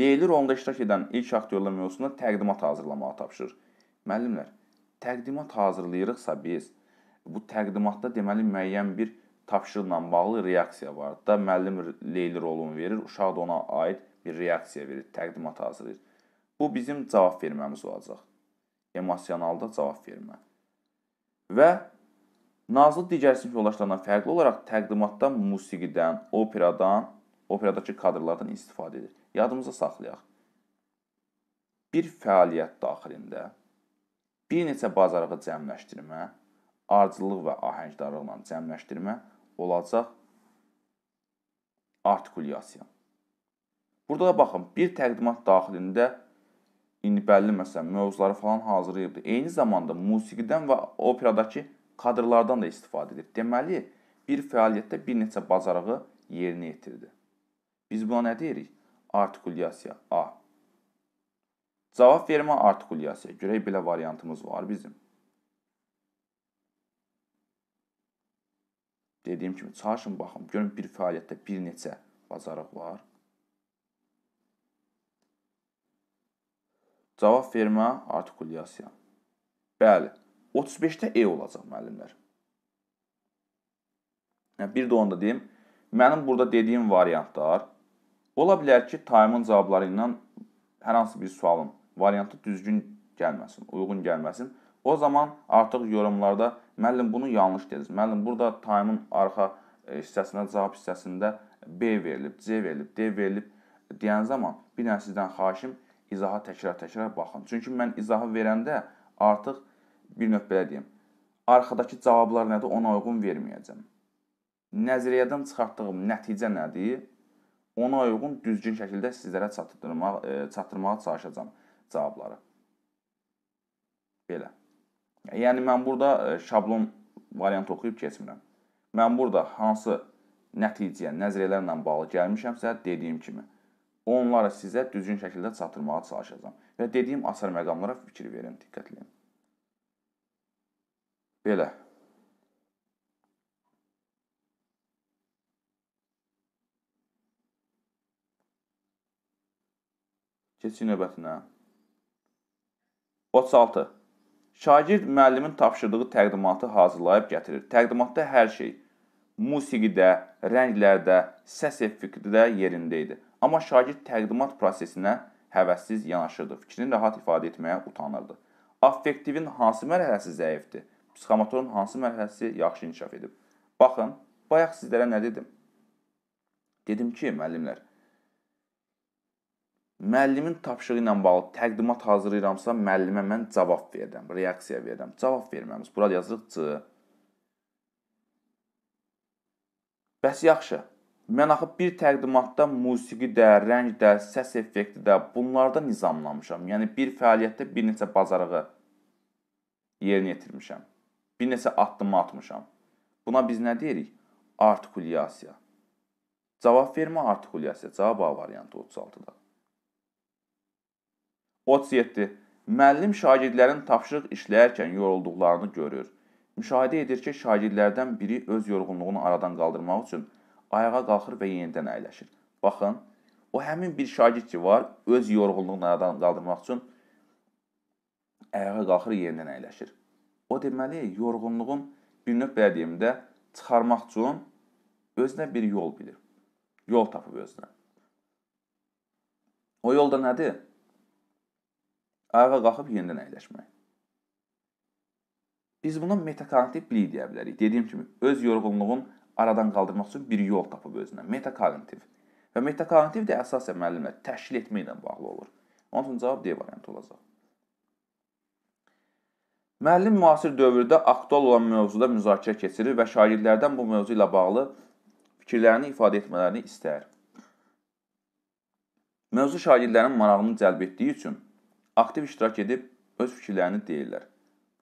Leyli rolunda iştirak edən ilk aktyorlar mövzusunda təqdimat hazırlamağı tapşırır. Müəllimlər, təqdimat hazırlayırıqsa biz, bu təqdimatda deməli müəyyən bir tapşırıqla bağlı reaksiya var. Da müəllim Leyli rolunu verir, uşaq da ona aid bir reaksiya verir, təqdimat hazırlayır. Bu bizim cavab verməmiz olacaq. Emosional da cavab vermə. Və Nazlı digər sinif yoldaşlarından fərqli olaraq təqdimatda musiqidən, operadan, operadakı kadrlardan istifadə edir. Yadımıza saxlayaq. Bir fəaliyyət daxilində Bir neçə bacarığı cəmləşdirmə, ardıcıllıq və ahəngdarlıqla cəmləşdirmə olacaq artikulyasiya. Burada da baxın, bir təqdimat daxilində inibəlli məsələn mövzuları falan hazırlayıbdı. Eyni zamanda musiqidən və operadakı kadrlardan da istifadə edir. Deməli, bir fəaliyyətdə bir neçə bacarığı yerinə yetirdi. Biz buna nə deyirik? Artikulyasiya A. Cavab vermə artikulyasiya. Görək belə variantımız var bizim. Dediyim kimi çalışın baxın. Görün bir fəaliyyətdə bir neçə bacarıq var. Cavab vermə artikulyasiya. Bəli. 35-də E olacaq müəllimlər. Yəni bir də onu da deyim. Mənim burada dediyim variantlar ola bilər ki, Time-ın cavabları ilə hər hansı bir sualın variantı düzgün gəlməsin, uyğun gəlməsin. O zaman artıq yorumlarda müəllim bunu yanlış dediniz. Müəllim burada time-ın arxa e, hissəsinə, cavab hissəsində B verilib, C verilib, D verilib deyən zaman bir dənə sizdən xahişim izaha təkrar-təkrar baxın. Çünki mən izahı verəndə artıq bir növ belə deyim, arxadakı cavablar nədir ona uyğun verməyəcəm. Nəzəriyyədən çıxartdığım nəticə nədir? Ona uyğun düzgün şəkildə sizlərə çatdırmaq, e, çatdırmağa çalışacağam cavabları. Belə. Yəni, mən burada e, şablon variantı oxuyub keçmirəm. Mən burada hansı nəticəyə, nəzriyyələrlə bağlı gəlmişəmsə, dediyim kimi, onları sizə düzgün şəkildə çatdırmağa çalışacağam. Və dediyim asar məqamlara fikir verin, diqqətləyin. Belə. Keçin növbətinə. 36. Şagird müəllimin tapşırdığı təqdimatı hazırlayıb gətirir. Təqdimatda hər şey musiqidə, rənglərdə, səs effektində yerində idi. Amma şagird təqdimat prosesinə həvəssiz yanaşırdı. Fikrini rahat ifadə etməyə utanırdı. Affektivin hansı mərhələsi zəifdir? Psixomotorun hansı mərhələsi yaxşı inkişaf edib? Baxın, bayaq sizlərə nə dedim? Dedim ki, müəllimlər, müəllimin tapşırığı ilə bağlı təqdimat hazırlayıramsa, müəllimə mən cavab verirəm, reaksiya verirəm. Cavab verməmiz. Burada yazırıq C. Bəs yaxşı. Mən axı bir təqdimatda musiqi də, rəng də, səs effekti də bunlarda nizamlamışam. Yəni bir fəaliyyətdə bir neçə bacarığı yerinə yetirmişəm. Bir neçə addım atmışam. Buna biz nə deyirik? Artikulyasiya. Cavab vermə artikulyasiya cavab A variantı 36-da. 37. Müəllim şagirdlərin tapşırıq işləyərkən yorulduqlarını görür. Müşahidə edir ki, şagirdlərdən biri öz yorğunluğunu aradan qaldırmaq üçün ayağa qalxır və yenidən əyləşir. Baxın, o həmin bir şagird ki var, öz yorğunluğunu aradan qaldırmaq üçün ayağa qalxır, yenidən əyləşir. O deməli, yorğunluğun bir növ belə deyim də çıxarmaq üçün özünə bir yol bilir. Yol tapıb özünə. O yolda nədir? ayağa qalxıb yenidən əyləşmək. Biz buna metakognitiv bilik deyə bilərik. Dediyim kimi, öz yorğunluğun aradan qaldırmaq üçün bir yol tapıb özünə. Metakognitiv. Və metakognitiv də əsasən müəllimlər təşkil etməklə bağlı olur. Onun üçün cavab D variantı olacaq. Müəllim müasir dövrdə aktual olan mövzuda müzakirə keçirir və şagirdlərdən bu mövzu ilə bağlı fikirlərini ifadə etmələrini istəyir. Mövzu şagirdlərin marağını cəlb etdiyi üçün aktiv iştirak edib öz fikirlərini deyirlər.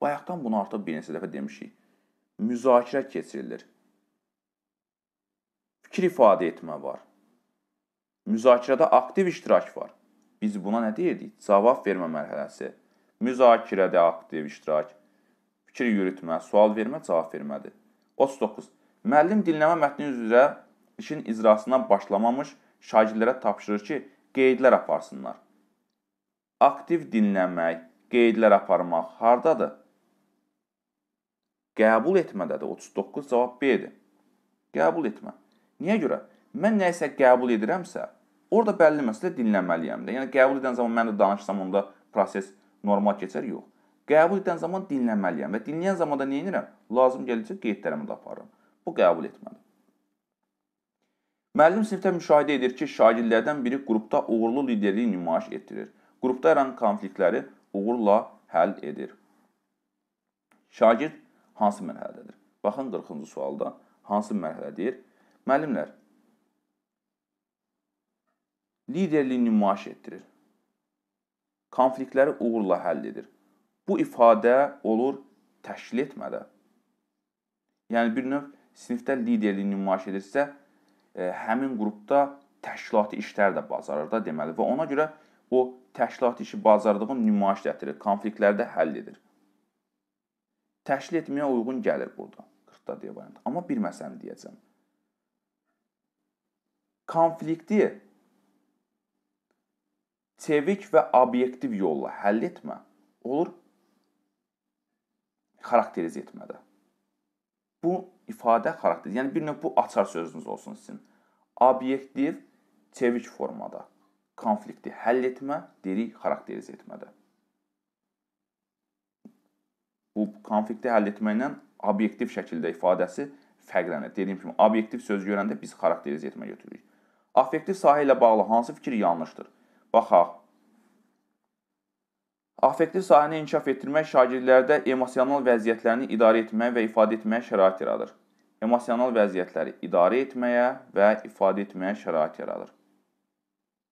Bayaqdan bunu artıq bir neçə dəfə demişik. Müzakirə keçirilir. Fikir ifadə etmə var. Müzakirədə aktiv iştirak var. Biz buna nə deyirdik? Cavab vermə mərhələsi. Müzakirədə aktiv iştirak, fikir yürütmə, sual vermə, cavab vermədir. 39. Müəllim dinləmə mətni üzrə işin icrasına başlamamış şagirdlərə tapşırır ki, qeydlər aparsınlar aktiv dinlənmək, qeydlər aparmaq hardadır? Qəbul etmədədir. 39 cavab B-dir. Qəbul etmə. Niyə görə? Mən nə isə qəbul edirəmsə, orada bəlli məsələ dinlənməliyəm də. Yəni qəbul edən zaman mən də danışsam onda proses normal keçər, yox. Qəbul edən zaman dinlənməliyəm və dinləyən zamanda nə edirəm? Lazım gələcək qeydlərimi də aparıram. Bu qəbul etmədir. Müəllim sinifdə müşahidə edir ki, şagirdlərdən biri qrupda uğurlu liderliyi nümayiş etdirir. Qrupda yaran konfliktləri uğurla həll edir. Şagird hansı mərhələdədir? Baxın 40-cı sualda hansı mərhələ deyir? Müəllimlər liderliyi nümayiş etdirir. Konfliktləri uğurla həll edir. Bu ifadə olur təşkil etmədə. Yəni bir növ sinifdə liderliyi nümayiş edirsə, e, həmin qrupda təşkilati işlər də bacarır da deməli və ona görə O, təşkilat işi bacardığın nümayiş gətirir, konfliktlərdə həll edir. Təşkil etməyə uyğun gəlir burada. 40-da deyə variant. Amma bir məsələni deyəcəm. Konflikti çevik və obyektiv yolla həll etmə olur xarakterizə etmədə. Bu ifadə xarakter, yəni bir növ bu açar sözünüz olsun sizin. Obyektiv, çevik formada konflikti həll etmə, deyirik xarakterizə etmədir. Bu konflikti həll etməklə obyektiv şəkildə ifadəsi fərqlənir. Dediyim kimi, obyektiv söz görəndə biz xarakterizə etmə götürürük. Affektiv sahə ilə bağlı hansı fikir yanlışdır? Baxaq. Affektiv sahəni inkişaf etdirmək şagirdlərdə emosional vəziyyətlərini idarə etməyə və ifadə etməyə şərait yaradır. Emosional vəziyyətləri idarə etməyə və ifadə etməyə şərait yaradır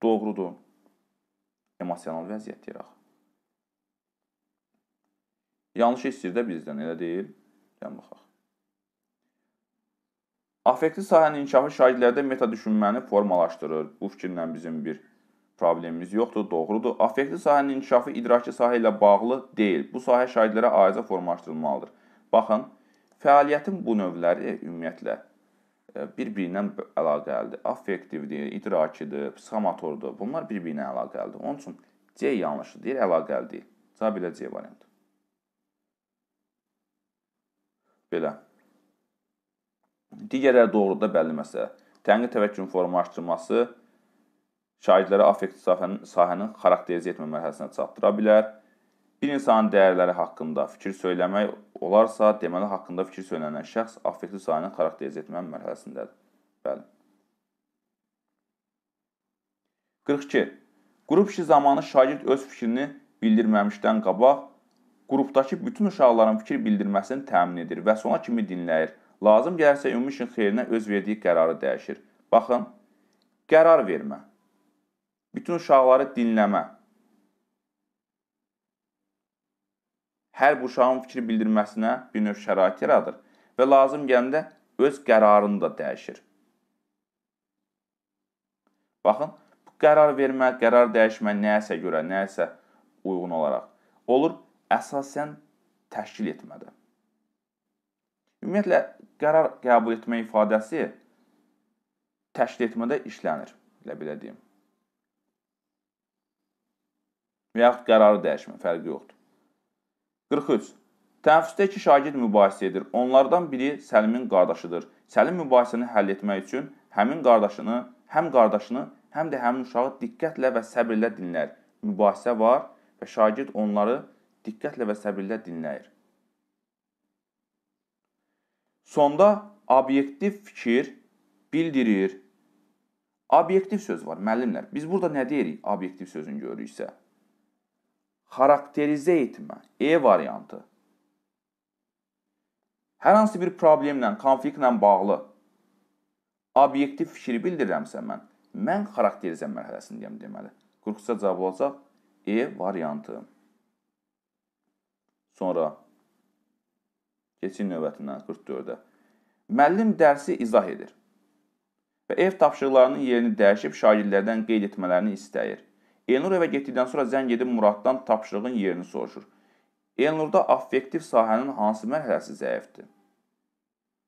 doğrudur. Emosional vəziyyət deyir axı. Yanlış istəyir də bizdən, elə deyil? Gəlin baxaq. Affektiv sahənin inkişafı şagirdlərdə meta düşünməni formalaşdırır. Bu fikirlə bizim bir problemimiz yoxdur, doğrudur. Affektiv sahənin inkişafı idraki sahə ilə bağlı deyil. Bu sahə şagirdlərə ayrıca formalaşdırılmalıdır. Baxın, fəaliyyətin bu növləri ümumiyyətlə e bir-birindən əlaqəlidir. Affektivdir, idrakidir, psixomotordur. Bunlar bir-birinə əlaqəlidir. Onun üçün C yanlışdır, deyir, əlaqəli deyil. Cavab elə C variantı. Belə. Digərləri doğrudur da bəlli məsələ. Tənqid təvəkkülün formalaşdırılması şagirdlərə affektiv sahənin, sahənin xarakterizə etmə mərhələsinə çatdıra bilər Bir insanın dəyərləri haqqında fikir söyləmək olarsa, deməli haqqında fikir söylənən şəxs affektiv sayının xarakterizə etmə mərhələsindədir. Bəli. 42. Qrup işi zamanı şagird öz fikrini bildirməmişdən qabaq qrupdakı bütün uşaqların fikir bildirməsini təmin edir və sona kimi dinləyir. Lazım gəlirsə ümumi işin xeyrinə öz verdiyi qərarı dəyişir. Baxın, qərar vermə. Bütün uşaqları dinləmə hər bir uşağın fikri bildirməsinə bir növ şərait yaradır və lazım gələndə öz qərarını da dəyişir. Baxın, bu qərar vermə, qərar dəyişmə nəyəsə görə, nəyəsə uyğun olaraq olur əsasən təşkil etmədə. Ümumiyyətlə qərar qəbul etmə ifadəsi təşkil etmədə işlənir, elə belə deyim. Və yaxud qərarı dəyişmə fərqi yoxdur. 43. Tənəffüsdə iki şagird mübahisə edir. Onlardan biri Səlimin qardaşıdır. Səlim mübahisəni həll etmək üçün həmin qardaşını, həm qardaşını, həm də həmin uşağı diqqətlə və səbirlə dinlər. Mübahisə var və şagird onları diqqətlə və səbirlə dinləyir. Sonda obyektiv fikir bildirir. Obyektiv söz var müəllimlər. Biz burada nə deyirik obyektiv sözün görürüksə? Xarakterizə etmə. E variantı. Hər hansı bir problemlə, konfliktlə bağlı obyektiv fikri bildirirəmsə mən, mən xarakterizə mərhələsindəyəm deməli. Qurğusa cavab olacaq E variantı. Sonra keçin növbətinə 44-də. Müəllim dərsi izah edir və ev tapşırıqlarının yerini dəyişib şagirdlərdən qeyd etmələrini istəyir. Elnur evə getdikdən sonra zəng edib Muraddan tapşırığın yerini soruşur. Elnurda affektiv sahənin hansı mərhələsi zəifdir?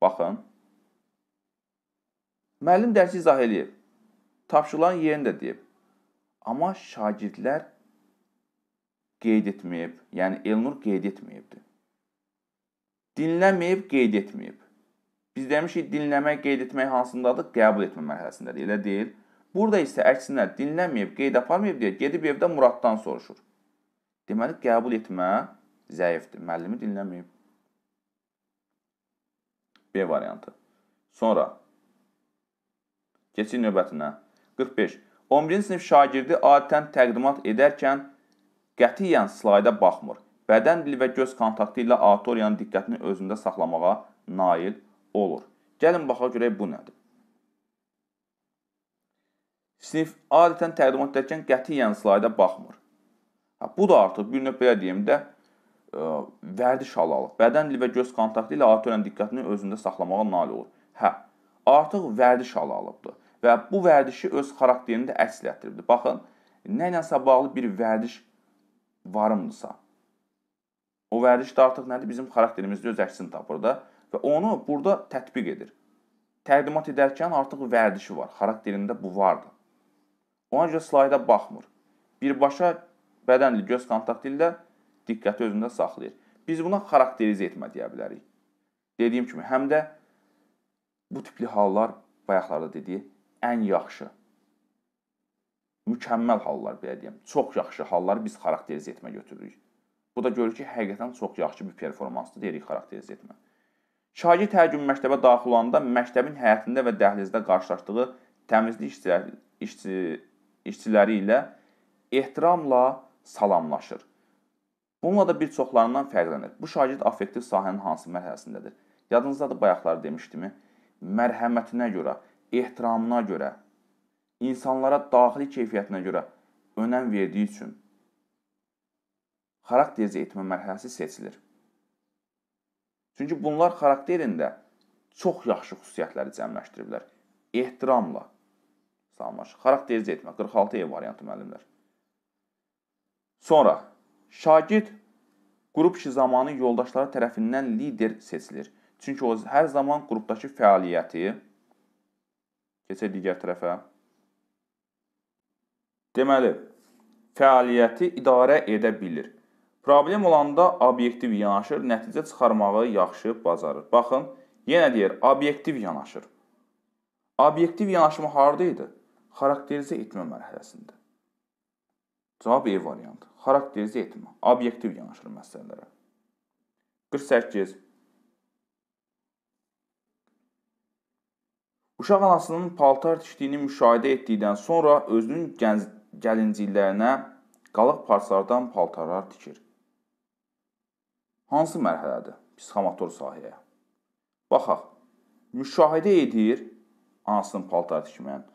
Baxın. Müəllim dərsi izah eləyib. Tapşırıqların yerini də deyib. Amma şagirdlər qeyd etməyib. Yəni Elnur qeyd etməyibdi. Dinləməyib, qeyd etməyib. Biz demişik, dinləmək, qeyd etmək hansındadır? Qəbul etmə mərhələsindədir. Elə deyil. Burada isə əksinə dinlənməyib, qeyd aparmayıb deyə gedib evdə Muraddan soruşur. Deməli, qəbul etmə zəifdir. Müəllimi dinlənməyib. B variantı. Sonra keçir növbətinə. 45. 11-ci sinif şagirdi adətən təqdimat edərkən qətiyyən slayda baxmır. Bədən dili və göz kontaktı ilə auditoriyanın diqqətini özündə saxlamağa nail olur. Gəlin baxaq görək bu nədir. Sinif adətən təqdimat edərkən qətiyyən slayda baxmır. Hə, bu da artıq bir növ belə deyim də ə, e, vərdiş halalıq. Bədən dili və göz kontaktı ilə adət öyrən diqqətini özündə saxlamağa nail olur. Hə, artıq vərdiş halalıqdır və bu vərdişi öz xarakterini də əks etdiribdir. Baxın, nə iləsə bağlı bir vərdiş varımdırsa, o vərdiş də artıq nədir? Bizim xarakterimizdə öz əksini tapır da və onu burada tətbiq edir. Təqdimat edərkən artıq vərdişi var, xarakterində bu vardır. Ona görə slayda baxmır. Birbaşa bədənli göz kontaktı ilə diqqəti özündə saxlayır. Biz buna xarakterizə etmə deyə bilərik. Dediyim kimi, həm də bu tipli hallar bayaqlarda dediyi ən yaxşı mükəmməl hallar belə deyim. Çox yaxşı halları biz xarakterizə etmə götürürük. Bu da görür ki, həqiqətən çox yaxşı bir performansdır deyirik xarakterizə etmə. Şagird hər gün məktəbə daxil olanda məktəbin həyətində və dəhlizdə qarşılaşdığı təmizlik işçiləri, işçi işçiləri ilə ehtiramla salamlaşır. Bununla da bir çoxlarından fərqlənir. Bu şagird affektiv sahənin hansı mərhələsindədir? Yadınızdadır bayaqlar demişdimi? Mərhəmətinə görə, ehtiramına görə, insanlara daxili keyfiyyətinə görə önəm verdiyi üçün xarakterizə etmə mərhələsi seçilir. Çünki bunlar xarakterində çox yaxşı xüsusiyyətləri cəmləşdiriblər. Ehtiramla Salamlaşıq. Xarakterizə etmə. 46E variantı müəllimlər. Sonra şagird qrup işi zamanı yoldaşları tərəfindən lider seçilir. Çünki o hər zaman qrupdakı fəaliyyəti keçir digər tərəfə. Deməli, fəaliyyəti idarə edə bilir. Problem olanda obyektiv yanaşır, nəticə çıxarmağı yaxşı bacarır. Baxın, yenə deyir, obyektiv yanaşır. Obyektiv yanaşma harda idi? Xarakterizə etmə mərhələsində. Cavab E variantı. Xarakterizə etmə, obyektiv yanaşır məsələlərə. 48. Uşaq anasının paltar tikdiyini müşahidə etdikdən sonra özünün gəlinciklərinə qalıq parçalardan paltarlar tikir. Hansı mərhələdir psixomotor sahəyə? Baxaq. Müşahidə edir anasının paltar tikməyini.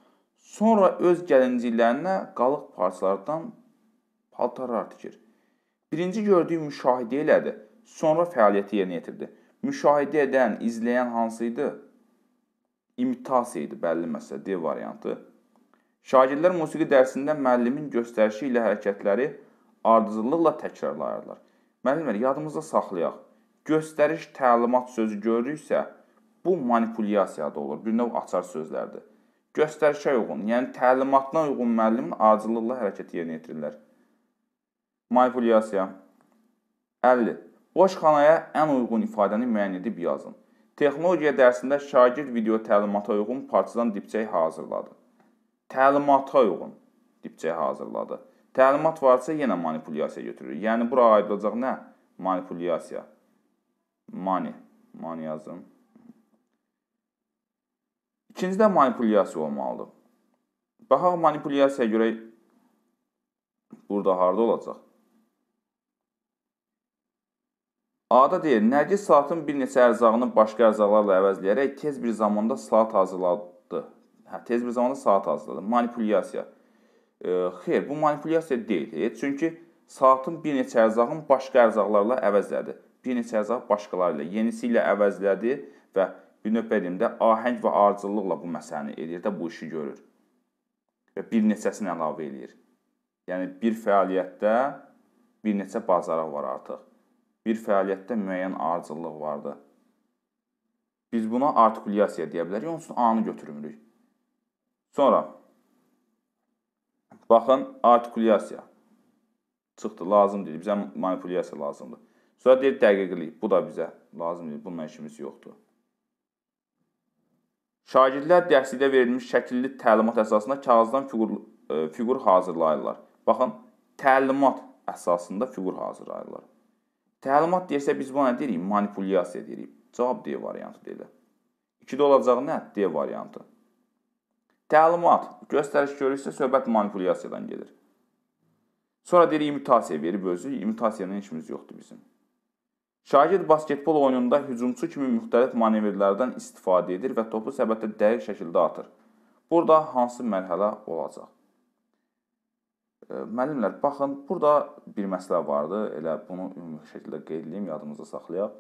Sonra öz gəlinciklərinə qalıq parçalardan paltarlar tikir. Birinci gördüyü müşahidə elədi, sonra fəaliyyəti yerinə yetirdi. Müşahidə edən, izləyən hansı idi? İmitasiya idi bəlli məsələ D variantı. Şagirdlər musiqi dərsində müəllimin göstərişi ilə hərəkətləri ardıcıllıqla təkrarlayırlar. Müəllimlər yadımızda saxlayaq. Göstəriş təlimat sözü görürüksə, bu manipulyasiya da olur. Bir növ açar sözlərdir göstərişə uyğun, yəni təlimatına uyğun müəllimin ardıcıllıqla hərəkəti yerinə yetirirlər. Manipulyasiya 50. Boş xanaya ən uyğun ifadəni müəyyən edib yazın. Texnologiya dərsində şagird video təlimata uyğun parçadan dipçək hazırladı. Təlimata uyğun dipçək hazırladı. Təlimat varsa yenə manipulyasiya götürür. Yəni bura aidiləcək nə? Manipulyasiya. Mani, mani yazım. İkincidə manipulyasiya olmalıdır. Baxaq manipulyasiyaya görə burada harda olacaq? A-da deyir, Nərgiz saatın bir neçə ərzağını başqa ərzaqlarla əvəzləyərək tez bir zamanda saat hazırladı. Hə, tez bir zamanda saat hazırladı. Manipulyasiya. E, xeyr, bu manipulyasiya deyil. Çünki saatın bir neçə ərzağını başqa ərzaqlarla əvəzlədi. Bir neçə ərzaq başqaları ilə, yenisi ilə əvəzlədi və bir növ belə deyim də, ahəng və ardıcıllıqla bu məsələni eləyir də, bu işi görür. Və bir neçəsini əlavə eləyir. Yəni bir fəaliyyətdə bir neçə bacarıq var artıq. Bir fəaliyyətdə müəyyən ardıcıllıq vardı. Biz buna artikulyasiya deyə bilərik, onun üçün A-nı götürmürük. Sonra baxın artikulyasiya çıxdı, lazım deyil. Bizə manipulyasiya lazımdır. Sonra deyir dəqiqlik, bu da bizə lazım deyil. Bununla işimiz yoxdur. Şagirdlər dərslikdə verilmiş şəkilli təlimat əsasında kağızdan fiqur, e, fiqur hazırlayırlar. Baxın, təlimat əsasında fiqur hazırlayırlar. Təlimat deyirsə biz buna nə deyirik? Manipulyasiya deyirik. Cavab D variantı deyilir. 2-də olacağı nə? D variantı. Təlimat, göstəriş görürsə söhbət manipulyasiyadan gedir. Sonra deyirik imitasiya verib özü, imitasiyadan işimiz yoxdur bizim. Şagird basketbol oyununda hücumçu kimi müxtəlif manevrlərdən istifadə edir və topu səbətə dəqiq şəkildə atır. Burada hansı mərhələ olacaq? Müəllimlər, baxın, burada bir məsələ vardı. Elə bunu ümumi şəkildə qeyd edeyim, yadımızda saxlayaq.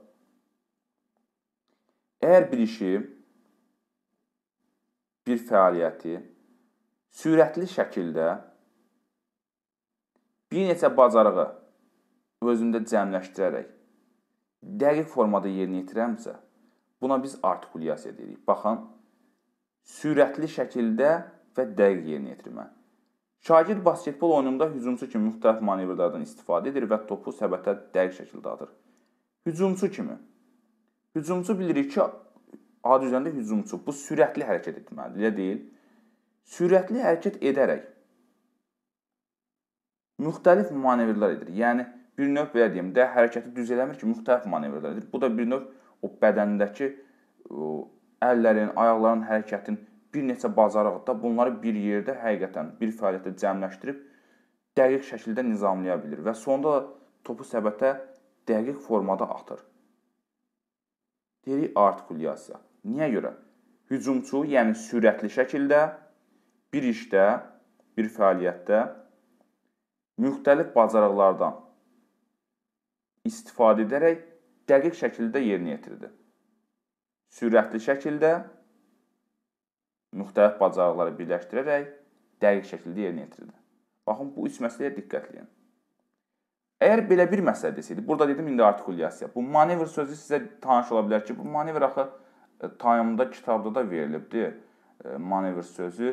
Əgər bir işi, bir fəaliyyəti sürətli şəkildə bir neçə bacarığı özündə cəmləşdirərək dəqiq formada yerinə yetirəmsə, buna biz artikulyasiya deyirik. Baxın, sürətli şəkildə və dəqiq yerinə yetirmə. Şagird basketbol oyununda hücumçu kimi müxtəlif manevrlərdən istifadə edir və topu səbətə dəqiq şəkildə atır. Hücumçu kimi. Hücumçu bilirik ki, adı üzərində hücumçu bu sürətli hərəkət etməlidir, elə deyil? Sürətli hərəkət edərək müxtəlif manevrlər edir. Yəni bir növ belə deyim də hərəkəti düz eləmir ki, müxtəlif manevrlərdir. Bu da bir növ o bədəndəki o, əllərin, ayaqların hərəkətinin bir neçə bacarığı da bunları bir yerdə həqiqətən bir fəaliyyətdə cəmləşdirib dəqiq şəkildə nizamlaya bilir və sonda topu səbətə dəqiq formada atır. Deyirik artikulyasiya. Niyə görə? Hücumçu, yəni sürətli şəkildə bir işdə, bir fəaliyyətdə müxtəlif bacarıqlardan istifadə edərək dəqiq şəkildə yerinə yetirdi. Sürətli şəkildə müxtəlif bacarıqları birləşdirərək dəqiq şəkildə yerinə yetirdi. Baxın, bu üç məsələyə diqqətləyin. Əgər belə bir məsələ desəydi, burada dedim indi artikulyasiya. Bu manevr sözü sizə tanış ola bilər ki, bu manevr axı e, tanımda kitabda da verilibdi. E, manevr sözü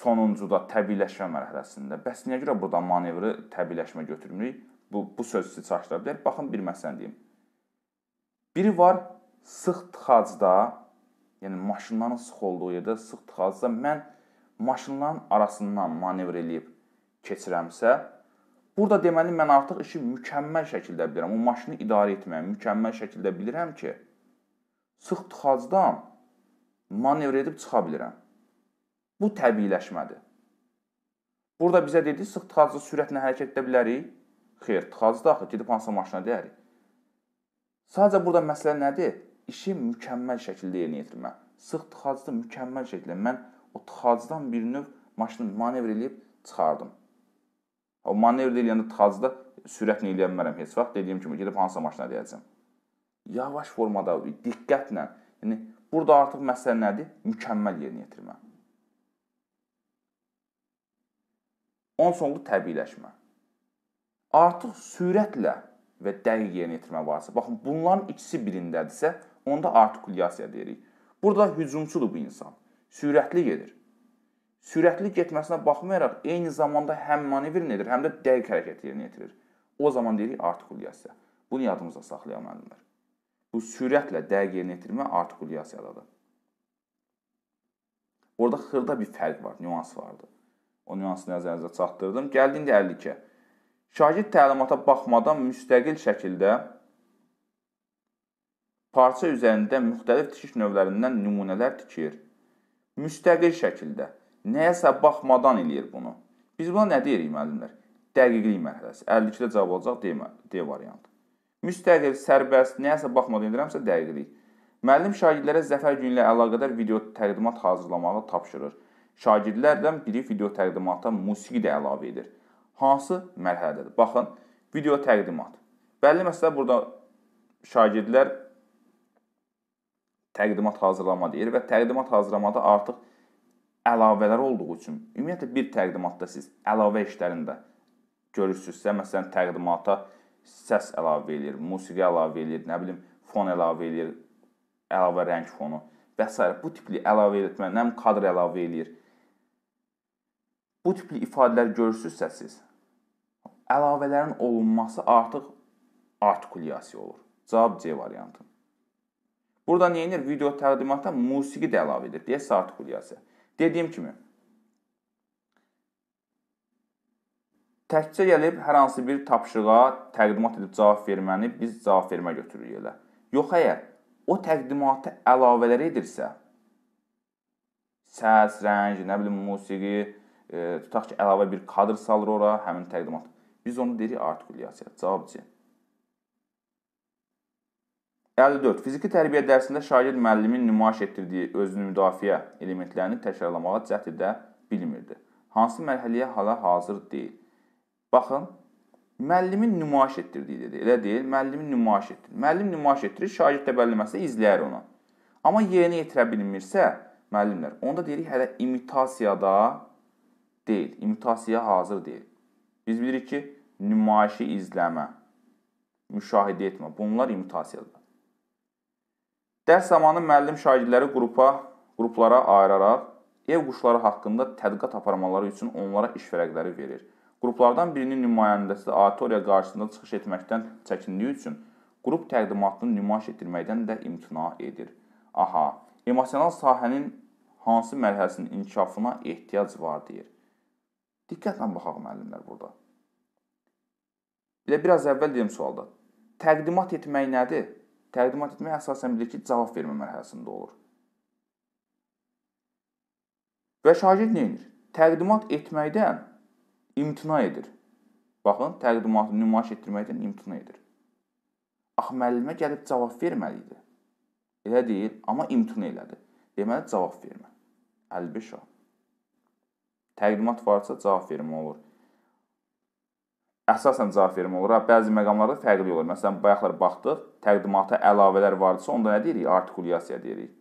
sonuncuda təbiiləşmə mərhələsində. Bəs niyə görə burada manevri təbiiləşmə götürmürük? bu, bu söz sizi çaşdıra bilər. Baxın bir məsələni deyim. Biri var sıx tıxacda, yəni maşınların sıx olduğu yerdə sıx tıxacda mən maşınların arasından manevr eləyib keçirəmsə, burada deməli mən artıq işi mükəmməl şəkildə bilirəm. O maşını idarə etməyi mükəmməl şəkildə bilirəm ki, sıx tıxacdan manevr edib çıxa bilirəm. Bu təbiiləşmədir. Burada bizə dedi, sıx tıxacda sürətlə hərəkət edə bilərik. Xeyr, tıxacı da axı gedib hansısa maşına dəyərik. Sadəcə burada məsələ nədir? İşi mükəmməl şəkildə yerinə yetirmə. Sıx tıxacı mükəmməl şəkildə mən o tıxacdan bir növ maşını manevr eləyib çıxardım. O manevr eləyəndə tıxacda sürətlə eləyə bilmərəm heç vaxt. Dediyim kimi gedib hansısa maşına dəyəcəm. Yavaş formada, diqqətlə. Yəni burada artıq məsələ nədir? Mükəmməl yerinə yetirmə. Onsonlu təbiiləşmə artıq sürətlə və dəqiq yerinə yetirmə varsa, baxın bunların ikisi birindədirsə, onda artikulyasiya deyirik. Burada hücumçudur bu insan. Sürətli gedir. Sürətli getməsinə baxmayaraq eyni zamanda həm manevrin edir, həm də dəqiq hərəkət yerinə yetirir. O zaman deyirik artikulyasiya. Bunu yadımızda saxlayaq müəllimlər. Bu sürətlə dəqiq yerinə yetirmə artikulyasiyadadır. Orada xırda bir fərq var, nüans vardı. O nüansı nəzərinizə çatdırdım. Gəldi indi 52-yə. Şagird təlimata baxmadan müstəqil şəkildə parça üzərində müxtəlif tikiş növlərindən nümunələr tikir. Müstəqil şəkildə nəyəsə baxmadan eləyir bunu. Biz buna nə deyirik müəllimlər? Dəqiqlik mərhələsi. 52-də cavab olacaq D, D variantı. Müstəqil, sərbəst, nəyəsə baxmadan edirəmsə dəqiqlik. Müəllim şagirdlərə zəfər günü ilə əlaqədar video təqdimat hazırlamağı tapşırır. Şagirdlərdən biri video təqdimata musiqi də əlavə edir hansı mərhələdədir? Baxın, video təqdimat. Bəlli məsələ burada şagirdlər təqdimat hazırlama deyir və təqdimat hazırlamada artıq əlavələr olduğu üçün ümumiyyətlə bir təqdimatda siz əlavə işlərində görürsünüzsə, məsələn, təqdimata səs əlavə eləyir, musiqi əlavə eləyir, nə bilim, fon əlavə eləyir, əlavə rəng fonu və s. bu tipli əlavə etmə, nə kadr əlavə eləyir. Bu tipli ifadələr görürsünüzsə siz, əlavələrin olunması artıq artikulyasiya olur. Cavab C variantı. Burada nə edir? Video təqdimatda musiqi də əlavə edir. Deyəsə artikulyasiya. Dediyim kimi təkcə gəlib hər hansı bir tapşırığa təqdimat edib cavab verməni biz cavab vermə götürürük elə. Yox əgər o təqdimatı əlavələr edirsə, səs, rəng, nə bilim musiqi, e, tutaq ki, əlavə bir kadr salır ora, həmin təqdimat Biz onu deyirik artikulyasiya. Cavab C. 54. Fiziki tərbiyə dərsində şagird müəllimin nümayiş etdirdiyi özünü müdafiə elementlərini təkrarlamağa cəhd edə bilmirdi. Hansı mərhələyə hala hazır deyil? Baxın, müəllimin nümayiş etdirdiyi dedi. Elə deyil, müəllimin nümayiş etdirir. Müəllim nümayiş etdirir, şagird təbəlləməsə izləyər onu. Amma yerinə yetirə bilmirsə, müəllimlər, onda deyirik hələ imitasiyada deyil, imitasiya hazır deyil. Biz bilirik ki, nümayişi izləmə, müşahidə etmə, bunlar imitasiyadır. Dərs zamanı müəllim şagirdləri qrupa, qruplara ayıraraq ev quşları haqqında tədqiqat aparmaları üçün onlara iş vərəqləri verir. Qruplardan birinin nümayəndəsi auditoriya qarşısında çıxış etməkdən çəkindiyi üçün qrup təqdimatını nümayiş etdirməkdən də imtina edir. Aha, emosional sahənin hansı mərhələsinin inkişafına ehtiyac var deyir. Diqqətlə baxaq müəllimlər burada. Elə biraz əvvəl deyim sualda. Təqdimat etmək nədir? Təqdimat etmək əsasən bilir ki, cavab vermə mərhələsində olur. Və şagird nə edir? Təqdimat etməkdən imtina edir. Baxın, təqdimatı nümayiş etdirməkdən imtina edir. Axı müəllimə gəlib cavab verməli idi. Elə deyil, amma imtina elədi. Deməli cavab vermə. Əlbişa təqdimat varsa cavab verimi olur. Əsasən cavab verimi olur. Bəzi məqamlarda fərqli olur. Məsələn, bayaqlar baxdıq, təqdimata əlavələr varsa, onda nə deyirik? Artikulyasiya deyirik.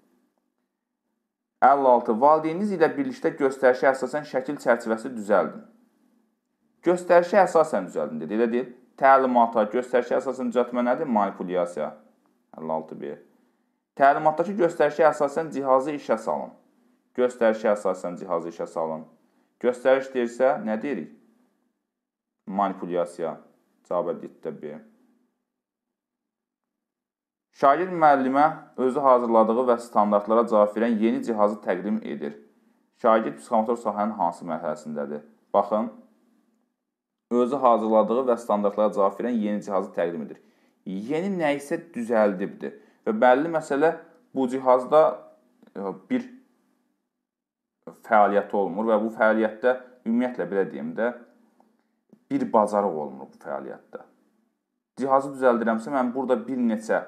56. Valideyniniz ilə birlikdə göstərişə əsasən şəkil çərçivəsi düzəldin. Göstərişə əsasən düzəldin dedi. Elə deyil. Təlimata, göstərişə əsasən düzəltmə nədir? Manipulyasiya. 56.1. Təlimatdakı göstərişə əsasən cihazı işə salın. Göstərişə əsasən cihazı işə salın. Göstəriş deyirsə, nə deyirik? Manipulyasiya. Cavab əldə B. Şagird müəllimə özü hazırladığı və standartlara cavab verən yeni cihazı təqdim edir. Şagird psixomotor sahənin hansı mərhələsindədir? Baxın, özü hazırladığı və standartlara cavab verən yeni cihazı təqdim edir. Yeni nə isə düzəldibdir və bəlli məsələ bu cihazda bir fəaliyyəti olmur və bu fəaliyyətdə ümumiyyətlə belə deyim də bir bacarıq olmur bu fəaliyyətdə. Cihazı düzəldirəmsə mən burada bir neçə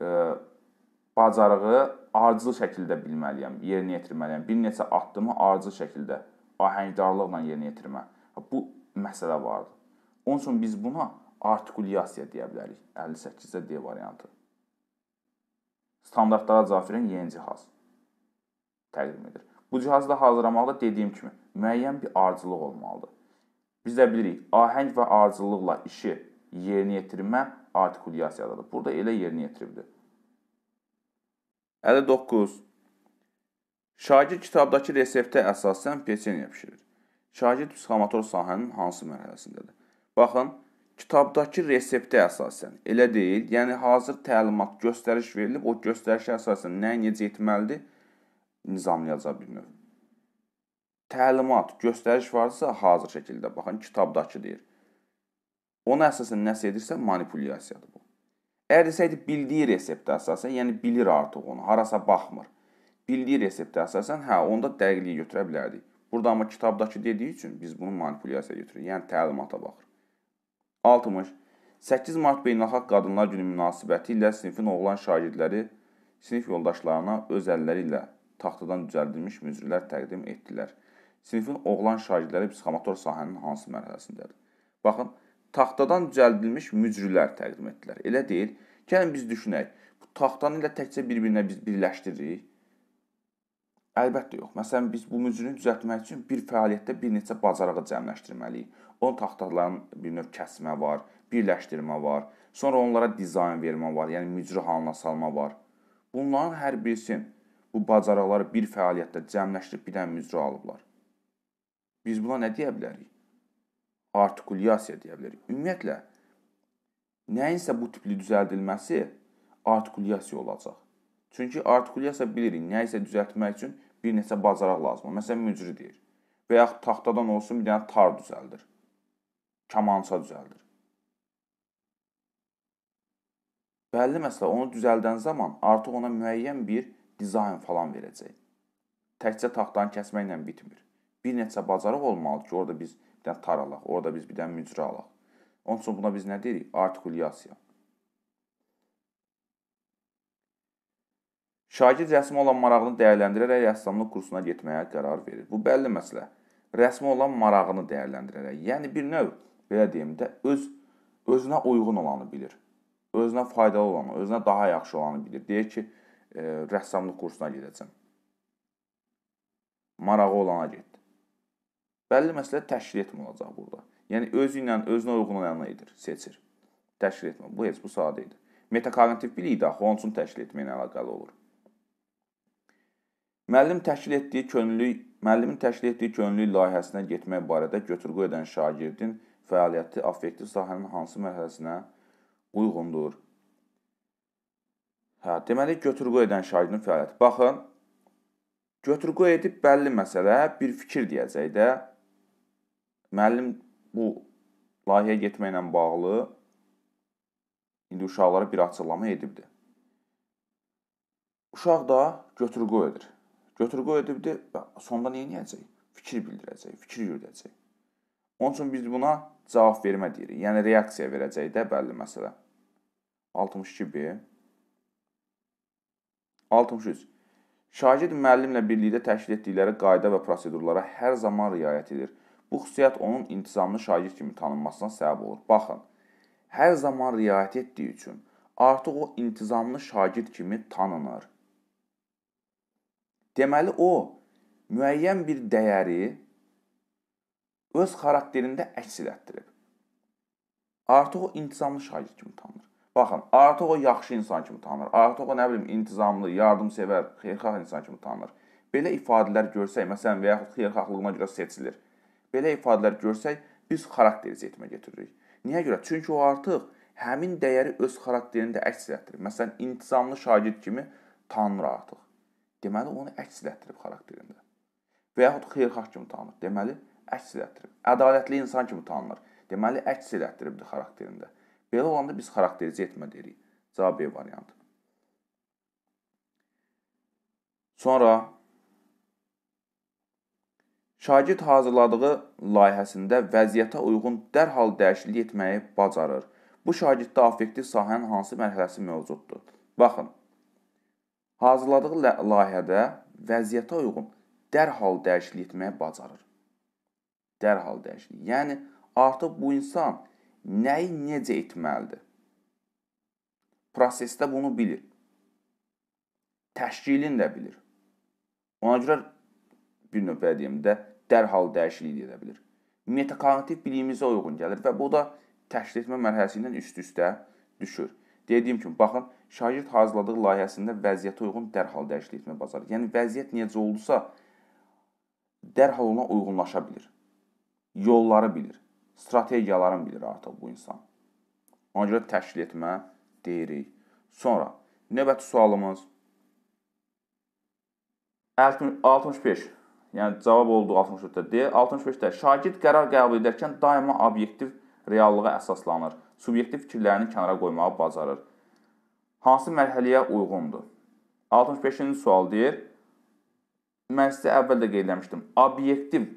e, bacarığı ardıcıl şəkildə bilməliyəm, yerinə yetirməliyəm. Bir neçə addımı ardıcıl şəkildə ahəngdarlıqla yerinə yetirmə. Bu məsələ vardı. Onun üçün biz buna artikulyasiya deyə bilərik. 58-də D variantı. Standartlara cavab verən yeni cihaz təqdim edir. Bu cihazı da hazırlamaqda dediyim kimi müəyyən bir ardıcıllıq olmalıdır. Biz də bilirik, ahəng və ardıcıllıqla işi yerinə yetirmə artikulyasiyadadır. Burada elə yerinə yetiribdir. 59. Şagird kitabdakı reseptə əsasən peçeniya bişirir. Şagird psixomotor sahənin hansı mərhələsindədir? Baxın, kitabdakı reseptə əsasən elə deyil, yəni hazır təlimat göstəriş verilib, o göstərişə əsasən nəyi necə etməlidir? nizamlayacaq bir növ. Təlimat, göstəriş varsa hazır şəkildə baxın, kitabdakı deyir. Ona əsasən nəsə edirsə manipulyasiyadır bu. Əgər desəydi bildiyi reseptə əsasən, yəni bilir artıq onu, harasa baxmır. Bildiyi reseptə əsasən, hə, onda dəqiqliyi götürə bilərdik. Burada amma kitabdakı dediyi üçün biz bunu manipulyasiyaya götürürük, yəni təlimata baxır. 60. 8 mart Beynəlxalq Qadınlar Günü münasibəti ilə sinifin oğlan şagirdləri sinif yoldaşlarına öz əlləri ilə taxtadan düzəldilmiş mücrülər təqdim etdilər. Sinifin oğlan şagirdləri psixomotor sahənin hansı mərhələsindədir? Baxın, taxtadan düzəldilmiş mücrülər təqdim etdilər. Elə deyil. Gəlin biz düşünək. Bu taxtanı ilə təkcə bir-birinə biz birləşdiririk. Əlbəttə yox. Məsələn, biz bu mücrünü düzəltmək üçün bir fəaliyyətdə bir neçə bacarağı cəmləşdirməliyik. Onun taxtaların bir növ kəsmə var, birləşdirmə var, sonra onlara dizayn vermə var, yəni mücrü halına salma var. Bunların hər birisinin bu bacarıqları bir fəaliyyətdə cəmləşdirib bir dənə mücrə alıblar. Biz buna nə deyə bilərik? Artikulyasiya deyə bilərik. Ümumiyyətlə nəyinsə bu tipli düzəldilməsi artikulyasiya olacaq. Çünki artikulyasiya bilirik, nəyisə düzəltmək üçün bir neçə bacarıq lazımdır. Məsələn, mücrü deyir. Və yaxud taxtadan olsun bir dənə tar düzəldir. Kamança düzəldir. Bəlli məsələ onu düzəldən zaman artıq ona müəyyən bir dizayn falan verəcək. Təkcə taxtanı kəsməklə bitmir. Bir neçə bacarıq olmalı ki, orada biz bir dənə tar alaq, orada biz bir dənə mücrə alaq. Onun üçün buna biz nə deyirik? Artikulyasiya. Şagird rəsmi olan marağını dəyərləndirərək rəssamlıq kursuna getməyə qərar verir. Bu bəlli məsələ. Rəsmi olan marağını dəyərləndirərək, yəni bir növ belə deyim də öz özünə uyğun olanı bilir. Özünə faydalı olanı, özünə daha yaxşı olanı bilir. Deyək ki, e, rəssamlıq kursuna gedəcəm. Marağı olana get. Bəlli məsələ təşkil etmə olacaq burada. Yəni özü ilə, özünə uyğun olanı edir, seçir. Təşkil etmə. Bu heç bu sadə idi. Metakognitiv bilik də axı onun üçün təşkil etməklə əlaqəli olur. Müəllim təşkil etdiyi könüllülük, müəllimin təşkil etdiyi könüllülük layihəsinə getmək barədə götür-qoy edən şagirdin fəaliyyəti affektiv sahənin hansı mərhələsinə uyğundur? Hə, deməli götür-qoy edən şagirdin fəaliyyəti. Baxın, götür-qoy edib bəlli məsələ bir fikir deyəcək də. Müəllim bu layihəyə getməklə bağlı indi uşaqlara bir açıqlama edibdi. Uşaq da götür-qoy edir. Götür-qoy edibdi və sonda nə edəcək? Fikir bildirəcək, fikir yürüdəcək. Onun üçün biz buna cavab vermə deyirik. Yəni reaksiya verəcək də bəlli məsələ. 62B 63. Şagird müəllimlə birlikdə təşkil etdikləri qayda və prosedurlara hər zaman riayət edir. Bu xüsusiyyət onun intizamlı şagird kimi tanınmasına səbəb olur. Baxın, hər zaman riayət etdiyi üçün artıq o intizamlı şagird kimi tanınır. Deməli o müəyyən bir dəyəri öz xarakterində əks etdirib. Artıq o intizamlı şagird kimi tanınır. Baxın, artıq o yaxşı insan kimi tanınır. Artıq o nə bilim intizamlı, yardımsevər, xeyirxah insan kimi tanınır. Belə ifadələr görsək, məsələn, və yaxud xeyirxahlığına görə seçilir. Belə ifadələr görsək, biz xarakterizə etmə getiririk. Niyə görə? Çünki o artıq həmin dəyəri öz xarakterində əks etdirir. Məsələn, intizamlı şagird kimi tanınır artıq. Deməli, onu əks etdirib xarakterində. Və yaxud xeyirxah kimi tanınır. Deməli, əks etdirib. Ədalətli insan kimi tanınır. Deməli, əks etdiribdi xarakterində. Belə olanda biz xarakterizə etmə deyirik. Cavab B variantı. Sonra şagird hazırladığı layihəsində vəziyyətə uyğun dərhal dəyişiklik etməyi bacarır. Bu şagirddə affektiv sahənin hansı mərhələsi mövcuddur? Baxın. Hazırladığı layihədə vəziyyətə uyğun dərhal dəyişiklik etməyi bacarır. Dərhal dəyişiklik. Yəni artıq bu insan nəyi necə etməlidir? Prosesdə bunu bilir. Təşkilini də bilir. Ona görə bir növbə deyim də dərhal dəyişiklik edə bilir. Metakognitiv biliyimizə uyğun gəlir və bu da təşkil etmə mərhələsindən üst-üstə düşür. Dediyim kimi, baxın, şagird hazırladığı layihəsində vəziyyətə uyğun dərhal dəyişiklik etmə bacarır. Yəni vəziyyət necə oldusa dərhal ona uyğunlaşa bilir. Yolları bilir strategiyaların bilir artıq bu insan. Ona görə təşkil etmə deyirik. Sonra növbəti sualımız 65. Yəni cavab oldu 64-də. 65-də şagird qərar qəbul edərkən daima obyektiv reallığa əsaslanır. Subyektiv fikirlərini kənara qoymağı bacarır. Hansı mərhələyə uyğundur? 65-ci sual deyir. Mən sizə əvvəl də qeyd etmişdim. Obyektiv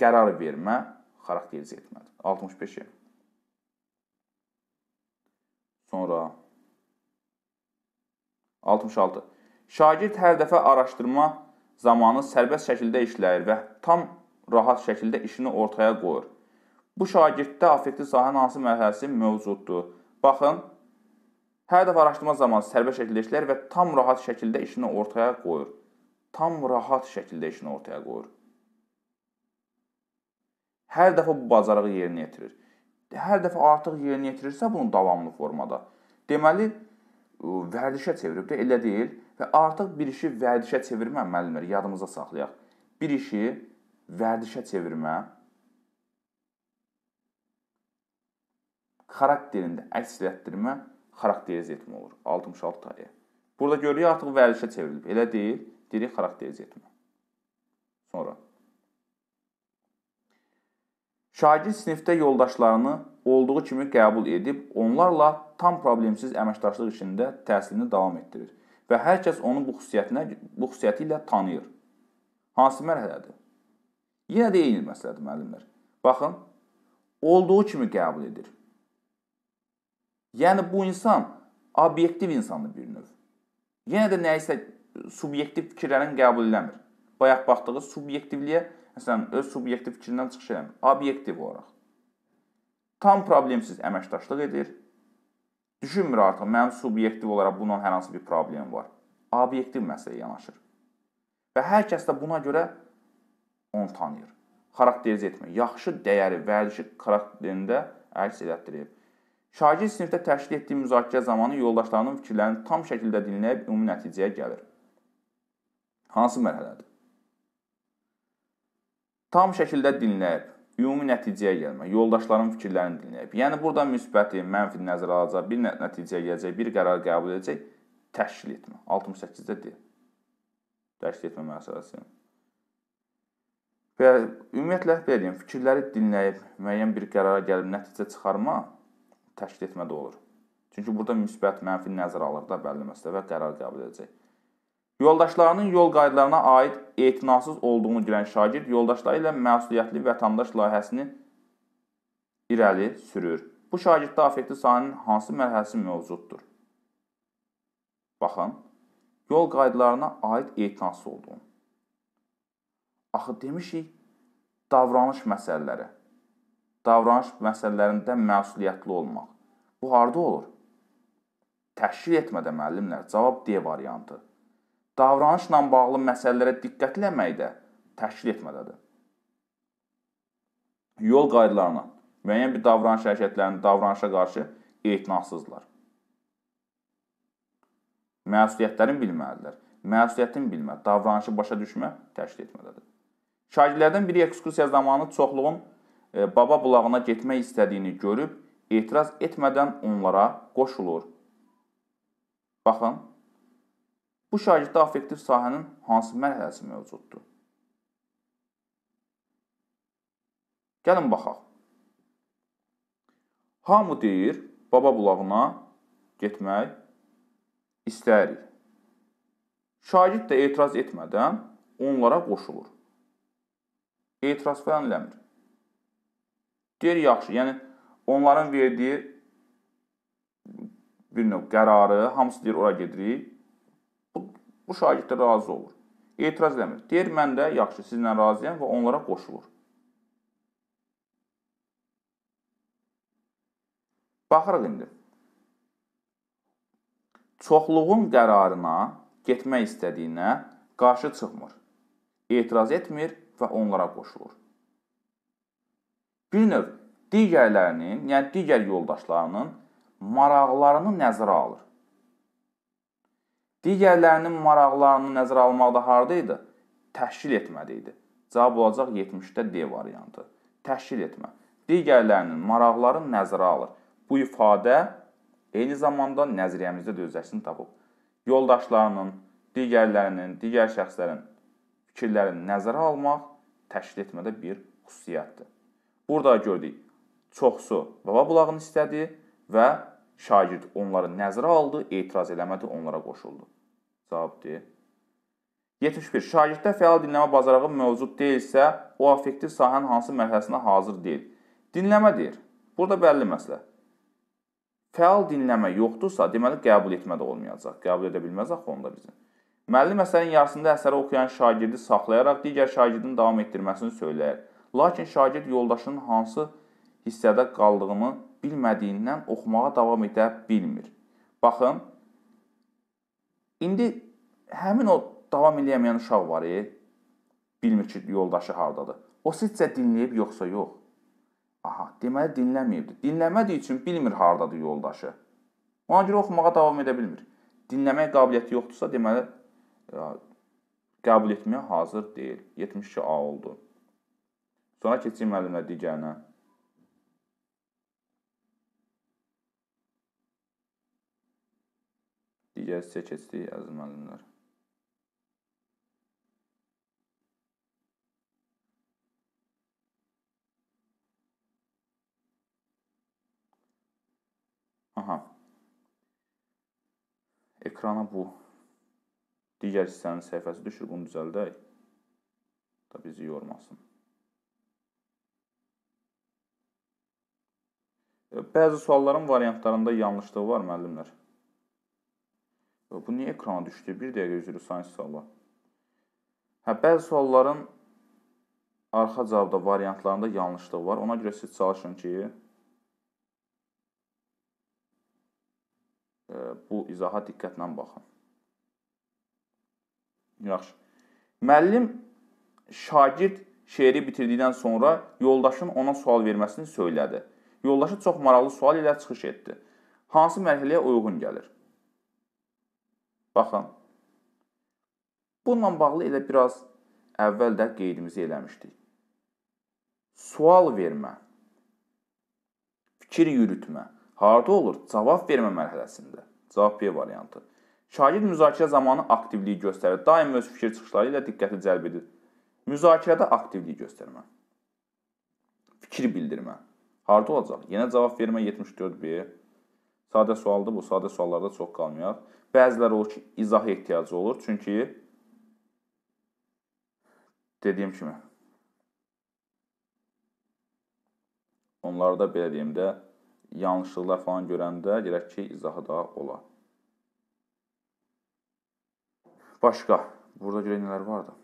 qərar vermə xarakterizə etməlidir. 65-i. Sonra 66. Şagird hər dəfə araşdırma zamanı sərbəst şəkildə işləyir və tam rahat şəkildə işini ortaya qoyur. Bu şagirddə affektiv sahənin hansı mərhələsi mövcuddur? Baxın, hər dəfə araşdırma zamanı sərbəst şəkildə işləyir və tam rahat şəkildə işini ortaya qoyur. Tam rahat şəkildə işini ortaya qoyur hər dəfə bu bacarığı yerinə yetirir. Hər dəfə artıq yerinə yetirirsə bunu davamlı formada. Deməli vərdişə çevirib də elə deyil və artıq bir işi vərdişə çevirmə müəllimlər yadımıza saxlayaq. Bir işi vərdişə çevirmə xarakterində əksləşdirmə, xarakteriz etmə olur. 66 tayı. Burada görürük artıq vərdişə çevrilib. Elə deyil, diri xarakteriz etmə. Sonra Şagird sinifdə yoldaşlarını olduğu kimi qəbul edib, onlarla tam problemsiz əməkdaşlıq içində təhsilini davam etdirir və hər kəs onu bu xüsusiyyətinə bu xüsusiyyəti ilə tanıyır. Hansı mərhələdir? Yenə də eyni məsələdir müəllimlər. Baxın, olduğu kimi qəbul edir. Yəni bu insan obyektiv insandır bir növ. Yenə də nə isə subyektiv fikirlərin qəbul eləmir. Bayaq baxdığı subyektivliyə Məsələn, öz subyektiv fikrindən çıxış eləmir. Obyektiv olaraq tam problemsiz əməkdaşlıq edir. Düşünmür artıq mənim subyektiv olaraq bununla hər hansı bir problem var. Obyektiv məsələyə yanaşır. Və hər kəs də buna görə onu tanıyır. Xarakterizə etmir. Yaxşı dəyəri vərdişi xarakterində əks etdirib. Şagird sinifdə təşkil etdiyi müzakirə zamanı yoldaşlarının fikirlərini tam şəkildə dinləyib ümumi nəticəyə gəlir. Hansı mərhələdir? tam şəkildə dinləyib, ümumi nəticəyə gəlmək, yoldaşların fikirlərini dinləyib. Yəni burada müsbəti, mənfi nəzərə alacaq, bir nəticəyə gələcək, bir qərar qəbul edəcək təşkil etmə. 68-də deyil. Təşkil etmə məsələsi. Və ümumiyyətlə belə deyim, fikirləri dinləyib müəyyən bir qərara gəlib nəticə çıxarma təşkil etmədə olur. Çünki burada müsbət, mənfi nəzərə alır da bəlli məsələ və qərar qəbul edəcək. Yoldaşlarının yol qaydalarına aid etinasız olduğunu görən şagird yoldaşları ilə məsuliyyətli vətəndaş layihəsini irəli sürür. Bu şagirddə affektiv sahənin hansı mərhələsi mövcuddur? Baxın, yol qaydalarına aid etinasız olduğunu. Axı demişik, davranış məsələləri. Davranış məsələlərində məsuliyyətli olmaq. Bu harda olur? Təşkil etmədə müəllimlər, cavab D variantı davranışla bağlı məsələlərə diqqətləmək də təşkil etmədədir. Yol qaydalarına, müəyyən bir davranış hərəkətlərinin davranışa qarşı etinasızlar. Məsuliyyətlərini bilməlidirlər. Məsuliyyətin bilmə, davranışı başa düşmə təşkil etmədədir. Şagirdlərdən biri ekskursiya zamanı çoxluğun e, baba bulağına getmək istədiyini görüb etiraz etmədən onlara qoşulur. Baxın, Bu şagirddə affektiv sahənin hansı mərhələsi mövcuddur? Gəlin baxaq. Hamı deyir, baba bulağına getmək istəyirik. Şagird də etiraz etmədən onlara qoşulur. Etiraz falan eləmir. Deyir, yaxşı, yəni onların verdiyi bir növ qərarı, hamısı deyir, ora gedirik Bu şagird də razı olur. Etiraz eləmir. Deyir, mən də yaxşı, sizlə razıyam və onlara qoşulur. Baxırıq indi. Çoxluğun qərarına getmək istədiyinə qarşı çıxmır. Etiraz etmir və onlara qoşulur. Bir növ digərlərinin, yəni digər yoldaşlarının maraqlarını nəzərə alır. Digərlərinin maraqlarını nəzərə almaqda harda idi? Təşkil etmədi idi. Cavab olacaq 70-də D variantı. Təşkil etmə. Digərlərinin maraqları nəzərə alır. Bu ifadə eyni zamanda nəzriyyəmizdə də öz əksini tapıb. Yoldaşlarının, digərlərinin, digər şəxslərin fikirlərini nəzərə almaq təşkil etmədə bir xüsusiyyətdir. Burada gördük çoxsu baba bulağını istədi və Şagird onları nəzərə aldı, etiraz eləmədi, onlara qoşuldu. Cavab D. 71. Şagirddə fəal dinləmə bazarağı mövcud deyilsə, o affektiv sahənin hansı mərhələsinə hazır deyil? Dinləmə deyir. Burada bəlli məsələ. Fəal dinləmə yoxdursa, deməli qəbul etmə də olmayacaq. Qəbul edə bilməz axı onda bizim. Müəllim əsərin yarısında əsəri oxuyan şagirdi saxlayaraq digər şagirdin davam etdirməsini söyləyir. Lakin şagird yoldaşının hansı hissədə qaldığını bilmədiyindən oxumağa davam edə bilmir. Baxın, indi həmin o davam eləyəməyən uşaq var, e, bilmir ki, yoldaşı hardadır. O sizcə dinləyib yoxsa yox? Aha, deməli dinləməyibdi. Dinləmədiyi üçün bilmir hardadır yoldaşı. Ona görə oxumağa davam edə bilmir. Dinləmək qabiliyyəti yoxdursa, deməli e, qəbul etməyə hazır deyil. 72A oldu. Sonra keçək müəllimlə digərinə. digər sizə keçdik, əziz müəllimlər. Aha. Ekrana bu digər hissənin səhifəsi düşür, bunu düzəldək. Da bizi yormasın. Bəzi sualların variantlarında yanlışlıq var, müəllimlər. Bu niyə ekrana düşdü? Bir dəqiqə üzrü sayın suala. Hə, bəzi sualların arxa cavabda variantlarında yanlışlıq var. Ona görə siz çalışın ki, e, bu izaha diqqətlə baxın. Yaxşı. Müəllim şagird şeiri bitirdikdən sonra yoldaşın ona sual verməsini söylədi. Yoldaşı çox maraqlı sual ilə çıxış etdi. Hansı mərhələyə uyğun gəlir? Baxın, bununla bağlı elə biraz əvvəl də qeydimizi eləmişdik. Sual vermə, fikir yürütmə, harda olur? Cavab vermə mərhələsində. Cavab B variantı. Şagird müzakirə zamanı aktivliyi göstərir. Daim öz fikir çıxışları ilə diqqəti cəlb edir. Müzakirədə aktivliyi göstərmə. Fikir bildirmə. Harda olacaq? Yenə cavab vermə 74B. Sadə sualdır bu. Sadə suallarda çox qalmayaq. Bəziləri olur ki, izah ehtiyacı olur. Çünki dediyim kimi onlarda belə deyim də yanlışlıqlar falan görəndə gələk ki, izahı da ola. Başqa, burada görə nələr vardı?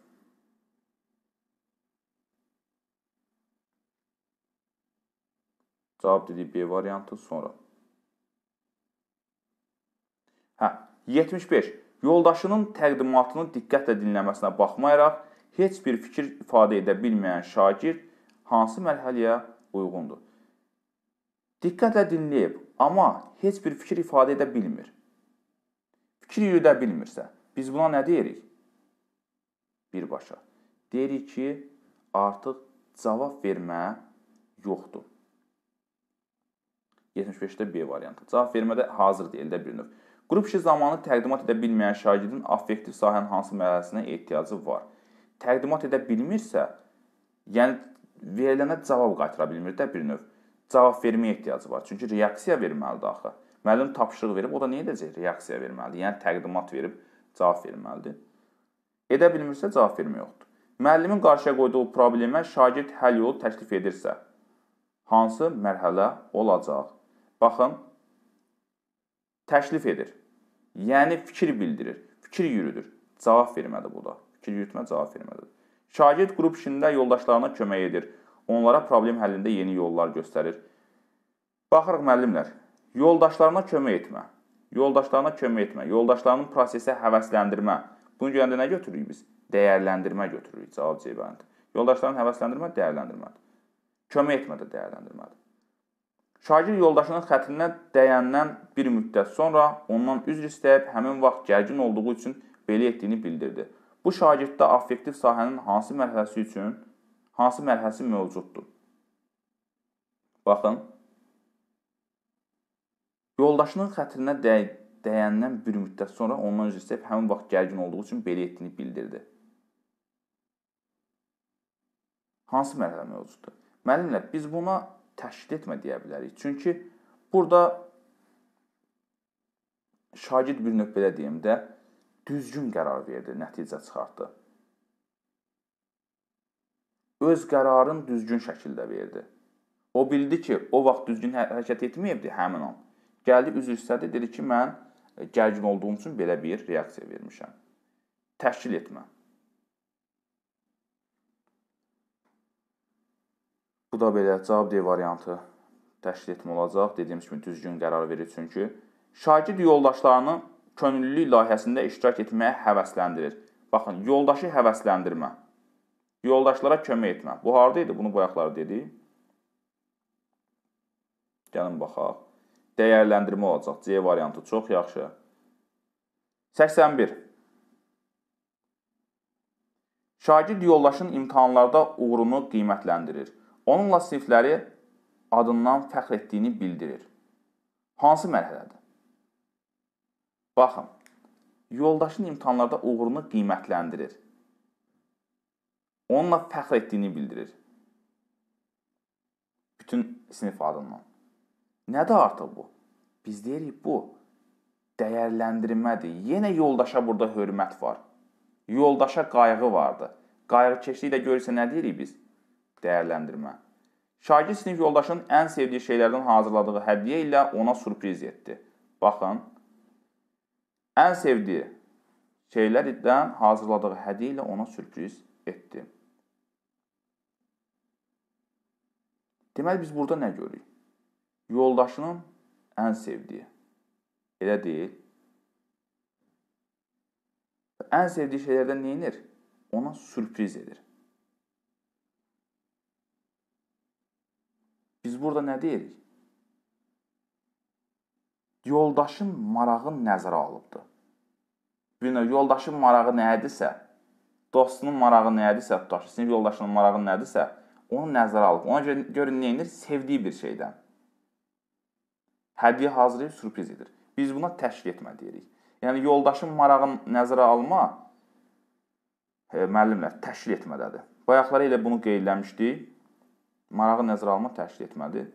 Cavab dedik B variantı sonra. Hə, 75. Yoldaşının təqdimatını diqqətlə dinləməsinə baxmayaraq, heç bir fikir ifadə edə bilməyən şagird hansı mərhələyə uyğundur? Diqqətlə dinləyib, amma heç bir fikir ifadə edə bilmir. Fikir yürüdə bilmirsə, biz buna nə deyirik? Birbaşa. Deyirik ki, artıq cavab vermə yoxdur. 75-də B variantı. Cavab vermədə hazır deyil də bir növ. Qrup işi zamanı təqdimat edə bilməyən şagirdin affektiv sahənin hansı mərhələsinə ehtiyacı var? Təqdimat edə bilmirsə, yəni verilənə cavab qaytara bilmir də bir növ. Cavab verməyə ehtiyacı var. Çünki reaksiya verməlidir axı. Müəllim tapşırıq verib, o da nə edəcək? Reaksiya verməlidir. Yəni təqdimat verib cavab verməlidir. Edə bilmirsə cavab vermə yoxdur. Müəllimin qarşıya qoyduğu problemə şagird həll yolu təklif edirsə, hansı mərhələ olacaq? Baxın, təklif edir. Yəni fikir bildirir, fikir yürüdür. Cavab vermədir bu da. Fikir yürütmə cavab vermədir. Şagird qrup işində yoldaşlarına kömək edir. Onlara problem həllində yeni yollar göstərir. Baxırıq müəllimlər, yoldaşlarına kömək etmə, yoldaşlarına kömək etmə, yoldaşlarının prosesə həvəsləndirmə. Bunu görəndə nə götürürük biz? Dəyərləndirmə götürürük. Cavab C bəndi. Yoldaşların həvəsləndirmə, dəyərləndirmədir. Kömək etmə də dəyərləndirmədir. Şagird yoldaşının xətrinə dəyəndən bir müddət sonra ondan üzr istəyib həmin vaxt gərgin olduğu üçün belə etdiyini bildirdi. Bu şagirddə affektiv sahənin hansı mərhələsi üçün hansı mərhələsi mövcuddur? Baxın. Yoldaşının xətrinə dəy dəyəndən bir müddət sonra ondan üzr istəyib həmin vaxt gərgin olduğu üçün belə etdiyini bildirdi. Hansı mərhələ mövcuddur? Müəllimlər, biz buna təşkil etmə deyə bilərik. Çünki burada şagird bir növ belə deyim də düzgün qərar verdi, nəticə çıxartdı. Öz qərarını düzgün şəkildə verdi. O bildi ki, o vaxt düzgün hə-, hərəkət etməyibdi həmin an. Gəldi üzr istədi, dedi ki, mən gərgin olduğum üçün belə bir reaksiya vermişəm. Təşkil etmə. Bu da belə cavab D variantı təşkil etmə olacaq. Dediyimiz kimi düzgün qərar verir çünki. Şagird yoldaşlarını könüllülük layihəsində iştirak etməyə həvəsləndirir. Baxın, yoldaşı həvəsləndirmə. Yoldaşlara kömək etmə. Bu harda idi? Bunu bayaqlar dedik. Gəlin baxaq. Dəyərləndirmə olacaq. C variantı çox yaxşı. 81. Şagird yoldaşın imtahanlarda uğurunu qiymətləndirir. Onunla sinifləri adından fəxr etdiyini bildirir. Hansı mərhələdir? Baxın, yoldaşın imtihanlarda uğurunu qiymətləndirir. Onunla fəxr etdiyini bildirir. Bütün sinif adından. Nədir artıq bu? Biz deyirik bu dəyərləndirmədir. Yenə yoldaşa burada hörmət var. Yoldaşa qayğı vardı. Qayğı keçdikdə görürsə nə deyirik biz? Dəyərləndirmə. Şagird sinif yoldaşının ən sevdiyi şeylərdən hazırladığı hədiyyə ilə ona sürpriz etdi. Baxın, ən sevdiyi şeylər iddən hazırladığı hədiyyə ilə ona sürpriz etdi. Deməli, biz burada nə görürük? Yoldaşının ən sevdiyi. Elə deyil. Ən sevdiyi şeylərdən neyinir? Ona sürpriz edir. Biz burada nə deyirik? Yoldaşın marağı nəzərə alıbdır. Bilmə, yoldaşın marağı nədirsə, dostunun marağı nədirsə, tutaşı, sinif yoldaşının marağı nədirsə, onu nəzərə alıb. Ona görə görün nə edir? Sevdiyi bir şeydən. Hədiyyə hazırlayıb sürpriz edir. Biz buna təşkil etmə deyirik. Yəni yoldaşın marağını nəzərə alma e, müəllimlər təşkil etmədədir. Bayaqları elə bunu qeyd etmişdik marağı nəzərə alma təşkil etməlidir.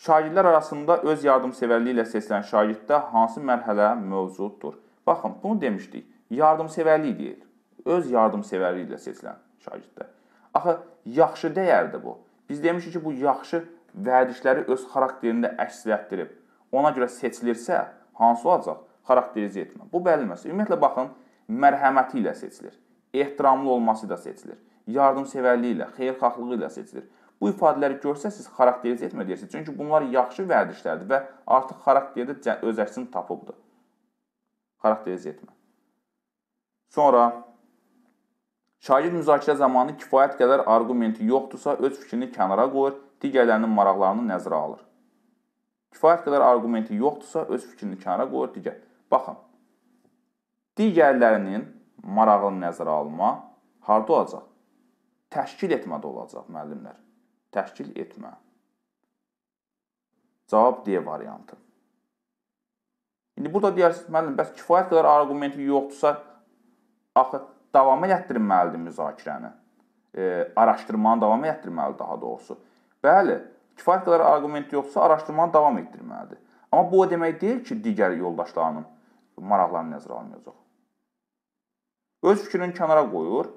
Şagirdlər arasında öz yardımsevərliyi ilə seçilən şagirddə hansı mərhələ mövcuddur? Baxın, bunu demişdik. Yardımsevərlik deyil. Öz yardımsevərliyi ilə seçilən şagirddə. Axı yaxşı dəyərdir bu. Biz demişik ki, bu yaxşı vərdişləri öz xarakterində əksləşdirib. Ona görə seçilirsə, hansı olacaq? Xarakterizə etmə. Bu bəlli məsələ. Ümumiyyətlə baxın, mərhəməti ilə seçilir. Ehtiramlı olması da seçilir. Yardımsevərliyi ilə, xeyirxahlığı ilə seçilir. Bu ifadələri görsəsiz xarakterizə etmə deyirsiniz. Çünki bunlar yaxşı vərdişlərdir və artıq xarakterdə öz əksini tapıbdır. Xarakterizə etmə. Sonra şagird müzakirə zamanı kifayət qədər arqumenti yoxdursa, öz fikrini kənara qoyur, digərlərinin maraqlarını nəzərə alır. Kifayət qədər arqumenti yoxdursa, öz fikrini kənara qoyur, digər. Baxın. Digərlərinin marağını nəzərə alma harda olacaq? Təşkil etmədə olacaq müəllimlər təşkil etmə. Cavab D variantı. İndi burada deyirsiniz, müəllim, bəs kifayət qədər arqumenti yoxdursa, axı davam etdirməlidir müzakirəni. E, araşdırmanı davam etdirməli daha doğrusu. Bəli, kifayət qədər arqument yoxdursa, araşdırmanı davam etdirməlidir. Amma bu o demək deyil ki, digər yoldaşlarının maraqlarını nəzərə almayacaq. Öz fikrini kənara qoyur,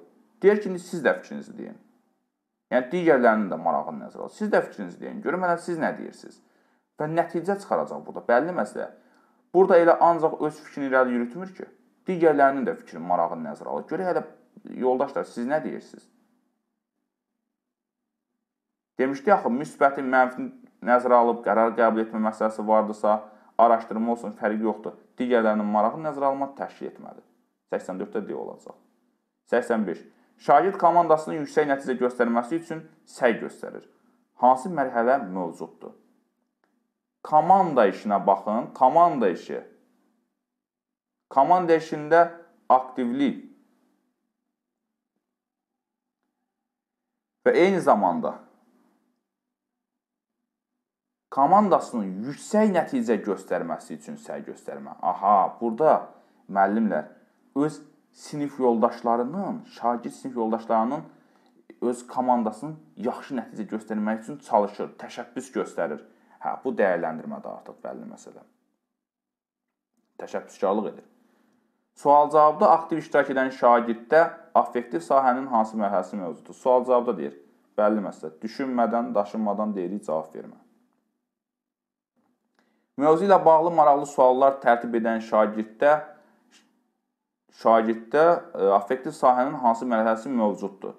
deyir ki, siz də fikrinizi deyin. Yəni digərlərinin də marağını nəzərə al. Siz də fikrinizi deyin. Görüm hələ siz nə deyirsiniz. Və nəticə çıxaracaq burada. Bəlli məsələ. Burada elə ancaq öz fikrini irəli yürütmür ki, digərlərinin də fikrini, marağını nəzərə alır. Görək hələ yoldaşlar siz nə deyirsiniz? Demişdi axı müsbəti, mənfi nəzərə alıb qərar qəbul etmə məsələsi vardısa, araşdırma olsun, fərqi yoxdur. Digərlərinin marağını nəzərə almaq təşkil etməlidir. 84-də D olacaq. 85 Şagird komandasının yüksək nəticə göstərməsi üçün səy göstərir. Hansı mərhələ mövcuddur? Komanda işinə baxın, komanda işi. Komanda işində aktivlik və eyni zamanda komandasının yüksək nəticə göstərməsi üçün səy göstərmə. Aha, burada müəllimlər öz sinif yoldaşlarının, şagird sinif yoldaşlarının öz komandasının yaxşı nəticə göstərmək üçün çalışır, təşəbbüs göstərir. Hə, bu dəyərləndirmədə artıq bəlli məsələ. Təşəbbüskarlıq edir. Sual-cavabda aktiv iştirak edən şagirddə affektiv sahənin hansı mərhələsi mövcuddur? Sual-cavabda deyir. Bəlli məsələ. Düşünmədən, daşınmadan deyirik cavab vermə. Mövzu ilə bağlı maraqlı suallar tərtib edən şagirddə şagirddə e, affektiv sahənin hansı mərhələsi mövcuddur?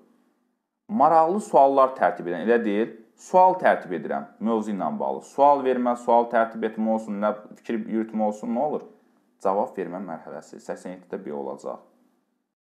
Maraqlı suallar tərtib edən, elə deyil, sual tərtib edirəm mövzu ilə bağlı. Sual vermə, sual tərtib etmə olsun, nə fikir yürütmə olsun, nə olur? Cavab vermə mərhələsi 87-də B olacaq.